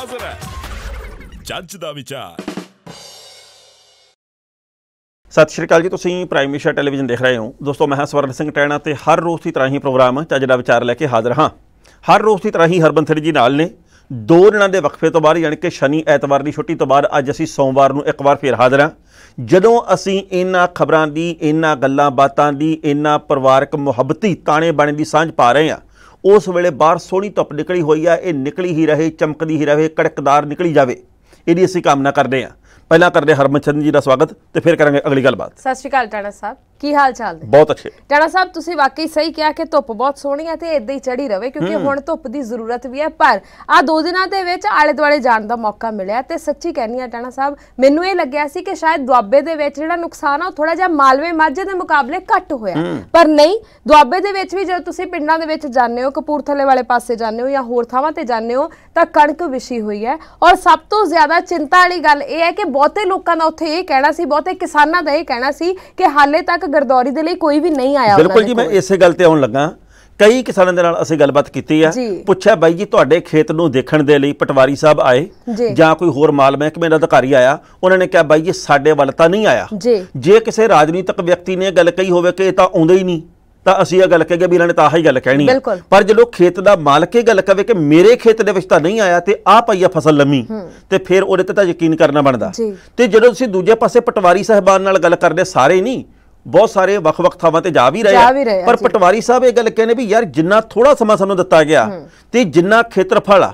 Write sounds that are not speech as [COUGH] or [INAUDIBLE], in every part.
hazır ਜੱਜ ਦਾ ਵਿਚਾਰ ਸਤਿ ਸ਼੍ਰੀ ਅਕਾਲ ਜੀ ਤੁਸੀਂ ਪ੍ਰਾਈਮ ਮਿਸ਼ਾ ਟੈਲੀਵਿਜ਼ਨ ਦੇਖ ਰਹੇ ਹੋ ਦੋਸਤੋ ਮੈਂ ਹਾਂ ਸਵਰਨ ਸਿੰਘ ਟੈਣਾ ਤੇ ਹਰ ਰੋਜ਼ ਦੀ ਤਰ੍ਹਾਂ ਹੀ ਪ੍ਰੋਗਰਾਮ ਚੱਜ ਦਾ ਵਿਚਾਰ ਲੈ ਕੇ ਹਾਜ਼ਰ ਹਾਂ ਹਰ ਰੋਜ਼ ਦੀ ਤਰ੍ਹਾਂ ਹੀ ਹਰਬੰਸਰ ਜੀ ਨਾਲ ਨੇ ਦੋ ਦਿਨਾਂ ਦੇ ਵਕਫੇ ਤੋਂ ਬਾਅਦ ਯਾਨੀ ਕਿ ਸ਼ਨੀ ਐਤਵਾਰ ਦੀ ਛੁੱਟੀ ਤੋਂ ਬਾਅਦ ਅੱਜ ਅਸੀਂ ਸੋਮਵਾਰ ਨੂੰ ਇੱਕ ਵਾਰ ਫੇਰ ਹਾਜ਼ਰ ਹਾਂ ਜਦੋਂ ਅਸੀਂ ਇਹਨਾਂ ਖਬਰਾਂ ਦੀ ਇਹਨਾਂ ਗੱਲਾਂ ਬਾਤਾਂ ਦੀ ਇਹਨਾਂ ਪਰਿਵਾਰਕ ਮੁਹੱਬਤੀ ਤਾਣੇ ਬਾਣੇ ਦੀ ਸਾਂਝ ਪਾ ਰਹੇ ਹਾਂ ਉਸ ਵੇਲੇ ਬਾਹਰ ਸੋਹਣੀ ਧੁੱਪ ਨਿਕਲੀ ਹੋਈ ਆ ਇਹ ਨਿਕਲੀ ਹੀ ਰਹੇ ਚਮਕਦੀ ਹੀ ਰਹੇ ਕੜਕਦਾਰ ਨਿਕਲੀ ਜਾਵੇ ਇਹਦੀ ਅਸੀਂ ਕਾਮਨਾ ਕਰਦੇ ਆ ਪਹਿਲਾਂ ਕਰਦੇ ਹਰਮਨ ਚੰਦ ਜੀ ਦਾ ਸਵਾਗਤ ਤੇ ਫਿਰ ਕਰਾਂਗੇ ਅਗਲੀ ਗੱਲਬਾਤ ਸਤਿ ਸ਼੍ਰੀ ਅਕਾਲ ਟਾਣਾ ਸਾਹਿਬ ਕੀ ਹਾਲ ਚਾਲ ਨੇ ਬਹੁਤ ਅੱਛੇ ਟਾਣਾ ਸਾਹਿਬ ਤੁਸੀਂ ਵਾਕਈ ਸਹੀ ਕਿਹਾ ਕਿ ਧੁੱਪ ਬਹੁਤ ਸੋਹਣੀ ਹੈ ਤੇ ਇਦਾਂ ਹੀ ਚੜੀ ਰਵੇ ਕਿਉਂਕਿ ਹੁਣ ਧੁੱਪ ਦੀ ਜ਼ਰੂਰਤ ਵੀ ਹੈ ਪਰ ਆ ਦੋ ਦਿਨਾਂ ਦੇ ਵਿੱਚ ਆਲੇ ਦੁਆਲੇ ਜਾਣ ਦਾ ਮੌਕਾ ਮਿਲਿਆ ਤੇ ਸੱਚੀ ਕਹਿਨੀ ਆ ਟਾਣਾ ਸਾਹਿਬ ਮੈਨੂੰ ਇਹ ਲੱਗਿਆ ਸੀ ਕਿ ਸ਼ਾਇਦ ਦੁਆਬੇ ਦੇ ਵਿੱਚ ਜਿਹੜਾ ਨੁਕਸਾਨ ਆ ਉਹ ਥੋੜਾ ਜਿਹਾ ਮਾਲਵੇ ਮਾਝੇ ਦੇ ਮੁਕਾਬਲੇ ਘੱਟ ਹੋਇਆ ਪਰ ਨਹੀਂ ਦੁਆਬੇ ਦੇ ਵਿੱਚ ਵੀ ਜਦੋਂ ਤੁਸੀਂ ਪਿੰਡਾਂ ਦੇ ਵਿੱਚ ਜਾਂਦੇ ਹੋ ਕਪੂਰਥਲੇ ਵਾਲੇ ਪਾਸੇ ਜਾਂਦੇ ਹੋ ਜਾਂ ਹੋਰ ਥਾਵਾਂ ਤੇ ਜਾਂਦੇ ਹੋ ਤਾਂ ਕਣਕ ਵਿਸ਼ੀ ਹੋਈ ਹੈ ਔਰ ਸਭ ਤੋਂ ਜ਼ਿਆਦਾ ਚਿੰਤਾ ਵਾਲੀ ਗੱਲ ਇਹ ਹੈ ਕਿ ਬਹੁਤੇ ਲੋਕਾਂ ਦਾ ਉੱਥੇ ਇਹ ਕਹਿਣਾ ਸੀ ਬਹੁਤੇ ਕਿਸਾਨਾਂ ਦਾ ਇਹ ਕਹਿਣਾ ਸੀ ਕਿ ਹਾਲੇ ਤੱਕ ਗਰਦੌਰੀ ਦੇ ਲਈ ਕੋਈ ਵੀ ਨਹੀਂ ਆਇਆ ਬਿਲਕੁਲ ਜੀ ਮੈਂ ਇਸੇ ਗੱਲ ਤੇ ਆਉਣ ਲੱਗਾ ਕਈ ਕਿਸਾਨਾਂ ਦੇ ਨਾਲ ਅਸੀਂ ਗੱਲਬਾਤ ਕੀਤੀ ਆ ਪੁੱਛਿਆ ਬਾਈ ਜੀ ਤੁਹਾਡੇ ਖੇਤ ਨੂੰ ਦੇਖਣ ਦੇ ਲਈ ਪਟਵਾਰੀ ਸਾਹਿਬ ਆਏ ਜਾਂ ਕੋਈ ਹੋਰ ਮਾਲ ਮਹਿਕਮੇ ਦਾ ਅਧਿਕਾਰੀ ਆਇਆ ਉਹਨਾਂ ਨੇ ਕਿਹਾ ਬਾਈ ਜੀ ਸਾਡੇ ਵੱਲ ਤਾਂ ਨਹੀਂ ਆਇਆ ਜੇ ਕਿਸੇ ਰਾਜਨੀਤਿਕ ਵਿਅਕਤੀ ਨੇ ਗੱਲ ਕਹੀ ਹੋਵੇ ਕਿ ਇਹ ਤਾਂ ਆਉਂਦਾ ਹੀ ਨਹੀਂ ਤਾਂ ਅਸੀਂ ਇਹ ਗੱਲ ਕਹਿ ਗਏ ਵੀ ਇਹਨਾਂ ਨੇ ਤਾਂ ਆਹੀ ਗੱਲ ਕਹਿਣੀ ਹੈ ਪਰ ਲੋਕ ਖੇਤ ਦਾ ਮਾਲਕ ਇਹ ਗੱਲ ਕਵੇ ਕਿ ਮੇਰੇ ਖੇਤ ਦੇ ਵਿੱਚ ਤਾਂ ਨਹੀਂ ਆਇਆ ਤੇ ਆ ਪਈਆ ਫਸਲ ਲੰਮੀ ਤੇ ਫਿਰ ਉਹਦੇ ਤੇ ਤਾਂ ਯਕੀਨ ਕਰਨਾ ਬਣਦਾ ਤੇ ਜਦੋਂ ਤੁਸੀਂ ਦੂਜੇ ਪਾਸੇ ਪਟਵਾਰੀ ਸਹਿਬਾਨ ਨਾਲ ਗੱਲ ਕਰਦੇ ਸਾਰੇ ਨਹੀਂ ਬਹੁਤ ਸਾਰੇ ਵੱਖ-ਵੱਖ ਥਾਵਾਂ ਤੇ ਜਾ ਵੀ ਰਹੇ ਆ ਪਰ ਪਟਵਾਰੀ ਸਾਹਿਬ ਇਹ ਗੱਲ ਕਹਿੰਦੇ ਵੀ ਯਾਰ ਜਿੰਨਾ ਥੋੜਾ ਸਮਾਂ ਸਾਨੂੰ ਦਿੱਤਾ ਗਿਆ ਤੇ ਜਿੰਨਾ ਖੇਤਰਫਲ ਆ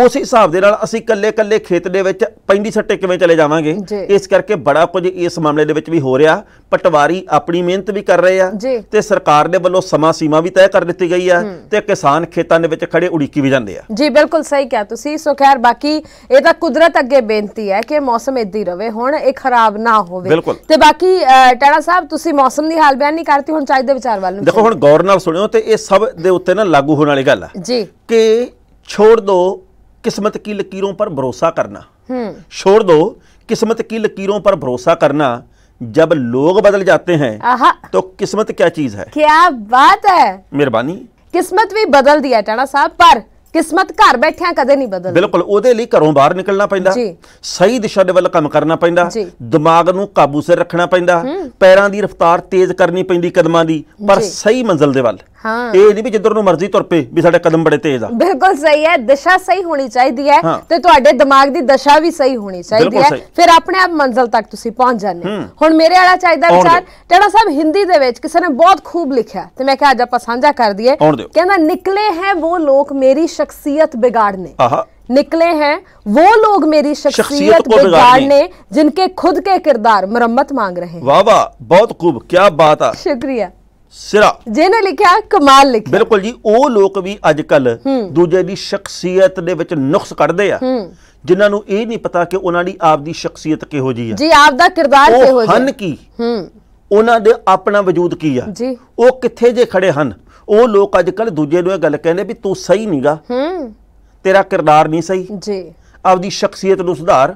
ਉਸ ਹਿਸਾਬ ਦੇ ਨਾਲ ਅਸੀਂ ਕੱਲੇ-ਕੱਲੇ ਖੇਤ ਦੇ ਵਿੱਚ ਪੈਂਦੀ ਸੱਟੇ ਕਿਵੇਂ ਚਲੇ ਜਾਵਾਂਗੇ ਇਸ ਕਰਕੇ ਬੜਾ ਕੁਝ ਇਸ ਮਾਮਲੇ ਦੇ ਵਿੱਚ ਵੀ ਹੋ ਰਿਹਾ ਪਟਵਾਰੀ ਆਪਣੀ ਮਿਹਨਤ ਵੀ ਕਰ ਰਹੇ ਆ ਤੇ ਸਰਕਾਰ ਦੇ ਵੱਲੋਂ ਸਮਾਂ ਸੀਮਾ ਵੀ ਤੈਅ ਕਰ ਦਿੱਤੀ ਗਈ ਆ ਤੇ ਕਿਸਾਨ ਖੇਤਾਂ ਦੇ ਵਿੱਚ ਖੜੇ ਉਡੀਕੀ ਵੀ ਜਾਂਦੇ ਆ ਜੀ ਬਿਲਕੁਲ ਸਹੀ ਕਿਹਾ ਤੁਸੀਂ ਸੋ ਖੈਰ ਬਾਕੀ ਇਹ ਤਾਂ ਕੁਦਰਤ ਅੱਗੇ ਬੇਨਤੀ ਹੈ ਕਿ ਮੌਸਮ ਇਦਾਂ ਰਵੇ ਹੁਣ ਇਹ ਖਰਾਬ ਨਾ ਹੋਵੇ ਤੇ ਬਾਕੀ ਟੈਣਾ ਸਾਹਿਬ ਤੁਸੀਂ ਮੌਸਮ ਦੀ ਹਾਲ ਬਿਆਨ ਨਹੀਂ ਕਰਤੀ ਹੁਣ ਚਾਹੀਦੇ ਵਿਚਾਰ ਵੱਲ ਨੂੰ ਦੇਖੋ ਹੁਣ ਗੌਰ ਨਾਲ ਸੁਣਿਓ ਤੇ ਇਹ ਸਭ ਦੇ ਉੱਤੇ ਨਾ ਲਾਗੂ ਹੋਣ ਵਾਲੀ ਗੱਲ ਆ ਜੀ ਕਿ ਛੋੜ ਦੋ ਕਿਸਮਤ ਲਕੀਰੋਂ ਪਰ ਭਰੋਸਾ ਕਰਨਾ ਹੂੰ ਛੋੜ ਦੋ ਕਿਸਮਤ ਕੀ ਲਕੀਰੋਂ ਪਰ ਭਰੋਸਾ ਕਰਨਾ ਜਦ ਲੋਕ ਬਦਲ ਜਾਂਦੇ ਹਨ ਆਹਾ ਤਾਂ ਕਿਸਮਤ ਕੀ ਚੀਜ਼ ਹੈ ਕੀ ਬਾਤ ਹੈ ਮਿਹਰਬਾਨੀ ਕਿਸਮਤ ਵੀ ਬਦਲ ਦਿਆ ਟਾਣਾ ਸਾਹਿਬ ਪਰ ਕਿਸਮਤ ਘਰ ਬੈਠਿਆਂ ਕਦੇ ਨਹੀਂ ਬਦਲਦੀ ਬਿਲਕੁਲ ਉਹਦੇ ਲਈ ਘਰੋਂ ਬਾਹਰ ਨਿਕਲਣਾ ਪੈਂਦਾ ਸਹੀ ਦਿਸ਼ਾ ਦੇ ਵੱਲ ਕੰਮ ਕਰਨਾ ਪੈਂਦਾ ਦਿਮਾਗ ਨੂੰ ਕਾਬੂ ਸੇ ਰੱਖਣਾ ਪੈਂਦਾ ਪੈਰਾਂ ਦੀ ਰਫ਼ਤਾਰ ਤੇਜ਼ ਕਰਨੀ ਪੈਂਦੀ ਕਦਮਾਂ ਦੀ ਪਰ ਸਹੀ ਮੰਜ਼ਲ ਦੇ ਵੱਲ ਹਾਂ ਇਹ ਨਹੀਂ ਵੀ ਜਿੱਧਰ ਨੂੰ ਮਰਜ਼ੀ ਤੁਰ ਪਏ ਵੀ ਸਾਡੇ ਕਦਮ ਬੜੇ ਤੇਜ਼ ਆ ਬਿਲਕੁਲ ਸਹੀ ਹੈ ਦਿਸ਼ਾ ਸਹੀ ਹੋਣੀ ਚਾਹੀਦੀ ਹੈ ਤੇ ਤੁਹਾਡੇ ਦਿਮਾਗ ਦੀ ਦਸ਼ਾ ਵੀ ਸਹੀ ਹੋਣੀ ਚਾਹੀਦੀ ਹੈ ਫਿਰ ਆਪਣੇ ਆਪ ਮੰਜ਼ਲ ਤੱਕ ਤੁਸੀਂ ਪਹੁੰਚ ਜਾਂਦੇ ਹੁਣ ਮੇਰੇ ਵਾਲਾ ਚਾਹੀਦਾ ਵਿਚਾਰ ਜਿਹੜਾ ਸਾਹਿਬ ਹਿੰਦੀ ਦੇ ਵਿੱਚ ਕਿਸੇ ਨੇ ਬਹੁਤ ਖੂਬ ਲਿਖਿਆ ਤੇ ਮੈਂ ਕਿਹਾ ਅੱਜ ਆਪਾਂ ਸਾਂਝਾ ਕਰ ਦਈਏ ਕਹਿੰਦਾ ਨਿਕਲੇ ਹੈ ਉਹ ਲੋਕ ਮੇਰੀ ਸ਼ਖਸੀਅਤ ਵਿਗਾੜਨੇ ਆਹਾ निकले हैं वो लोग मेरी शख्सियत बिगाड़ने जिनके खुद के किरदार मरम्मत मांग रहे हैं वाह वाह बहुत खूब क्या बात है शुक्रिया ਸਿਰਾ ਜਿਹਨੇ ਲਿਖਿਆ ਕਮਾਲ ਲਿਖਿਆ ਬਿਲਕੁਲ ਜੀ ਉਹ ਲੋਕ ਵੀ ਅੱਜ ਕੱਲ ਦੂਜੇ ਦੀ ਸ਼ਖਸੀਅਤ ਦੇ ਵਿੱਚ ਨੁਕਸ ਕੱਢਦੇ ਆ ਜਿਨ੍ਹਾਂ ਨੂੰ ਇਹ ਨਹੀਂ ਪਤਾ ਕਿ ਉਹਨਾਂ ਦੀ ਆਪਦੀ ਸ਼ਖਸੀਅਤ ਕਿਹੋ ਜੀ ਆ ਜੀ ਆਪ ਦਾ ਕਿਰਦਾਰ ਕਿਹੋ ਜੀ ਹਨ ਕੀ ਉਹਨਾਂ ਦੇ ਆਪਣਾ ਵਜੂਦ ਕੀ ਆ ਜੀ ਉਹ ਕਿੱਥੇ ਜੇ ਖੜੇ ਹਨ ਉਹ ਲੋਕ ਅੱਜ ਕੱਲ ਦੂਜੇ ਨੂੰ ਇਹ ਗੱਲ ਕਹਿੰਦੇ ਵੀ ਤੂੰ ਸਹੀ ਨਹੀਂਗਾ ਹੂੰ ਤੇਰਾ ਕਿਰਦਾਰ ਨਹੀਂ ਸਹੀ ਜੀ ਆਪਦੀ ਸ਼ਖਸੀਅਤ ਨੂੰ ਸੁਧਾਰ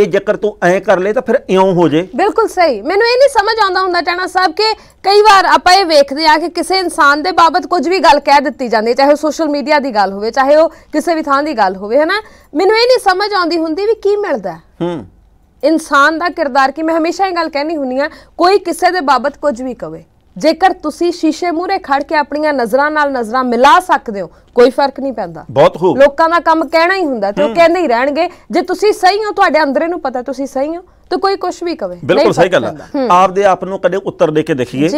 ਇਹ ਜੇਕਰ ਤੂੰ ਐ ਕਰ ਲੇ ਤਾਂ ਫਿਰ ਇਉਂ ਹੋ ਜੇ ਬਿਲਕੁਲ ਸਹੀ ਮੈਨੂੰ ਇਹ ਨਹੀਂ ਸਮਝ ਆਉਂਦਾ ਹੁੰਦਾ ਟਾਣਾ ਸਾਹਿਬ ਕਿ ਕਈ ਵਾਰ ਆਪਾਂ ਇਹ ਵੇਖਦੇ ਆ ਕਿ ਕਿਸੇ ਇਨਸਾਨ ਦੇ ਬਾਬਤ ਕੁਝ ਵੀ ਗੱਲ ਕਹਿ ਦਿੱਤੀ ਜਾਂਦੀ ਚਾਹੇ ਉਹ ਸੋਸ਼ਲ ਮੀਡੀਆ ਦੀ ਗੱਲ ਹੋਵੇ ਚਾਹੇ ਉਹ ਕਿਸੇ ਵੀ ਥਾਂ ਦੀ ਗੱਲ ਹੋਵੇ ਹੈਨਾ ਮੈਨੂੰ ਇਹ ਨਹੀਂ ਸਮਝ ਆਉਂਦੀ ਹੁੰਦੀ ਵੀ ਕੀ ਮਿਲਦਾ ਹੂੰ ਇਨਸਾਨ ਦਾ ਕਿਰਦਾਰ ਕਿ ਮੈਂ ਹਮੇਸ਼ਾ ਇਹ ਗੱਲ ਕਹਿਣੀ ਹੁੰਨੀ ਆ ਕੋਈ ਕਿਸੇ ਦੇ ਬਾਬਤ ਕੁਝ ਵੀ ਕਵੇ ਜੇਕਰ ਤੁਸੀਂ ਸ਼ੀਸ਼ੇ ਮੂਹਰੇ ਖੜ ਕੇ ਆਪਣੀਆਂ ਨਜ਼ਰਾਂ ਨਾਲ ਨਜ਼ਰਾਂ ਮਿਲਾ ਸਕਦੇ ਹੋ ਕੋਈ ਫਰਕ ਨਹੀਂ ਪੈਂਦਾ ਬਹੁਤ ਖੂਬ ਲੋਕਾਂ ਦਾ ਕੰਮ ਕਹਿਣਾ ਹੀ ਹੁੰਦਾ ਤੇ ਉਹ ਕਹਿੰਦੇ ਹੀ ਰਹਿਣਗੇ ਜੇ ਤੁਸੀਂ ਸਹੀ ਹੋ ਤੁਹਾਡੇ ਅੰਦਰ ਇਹਨੂੰ ਪਤਾ ਤੁਸੀਂ ਸਹੀ ਹੋ ਤੋ ਕੋਈ ਕੁਝ ਵੀ ਕਵੇ ਬਿਲਕੁਲ ਸਹੀ ਗੱਲ ਆਪ ਆਪਦੇ ਆਪ ਨੂੰ ਕਦੇ ਉੱਤਰ ਦੇ ਕੇ ਦੇਖੀਏ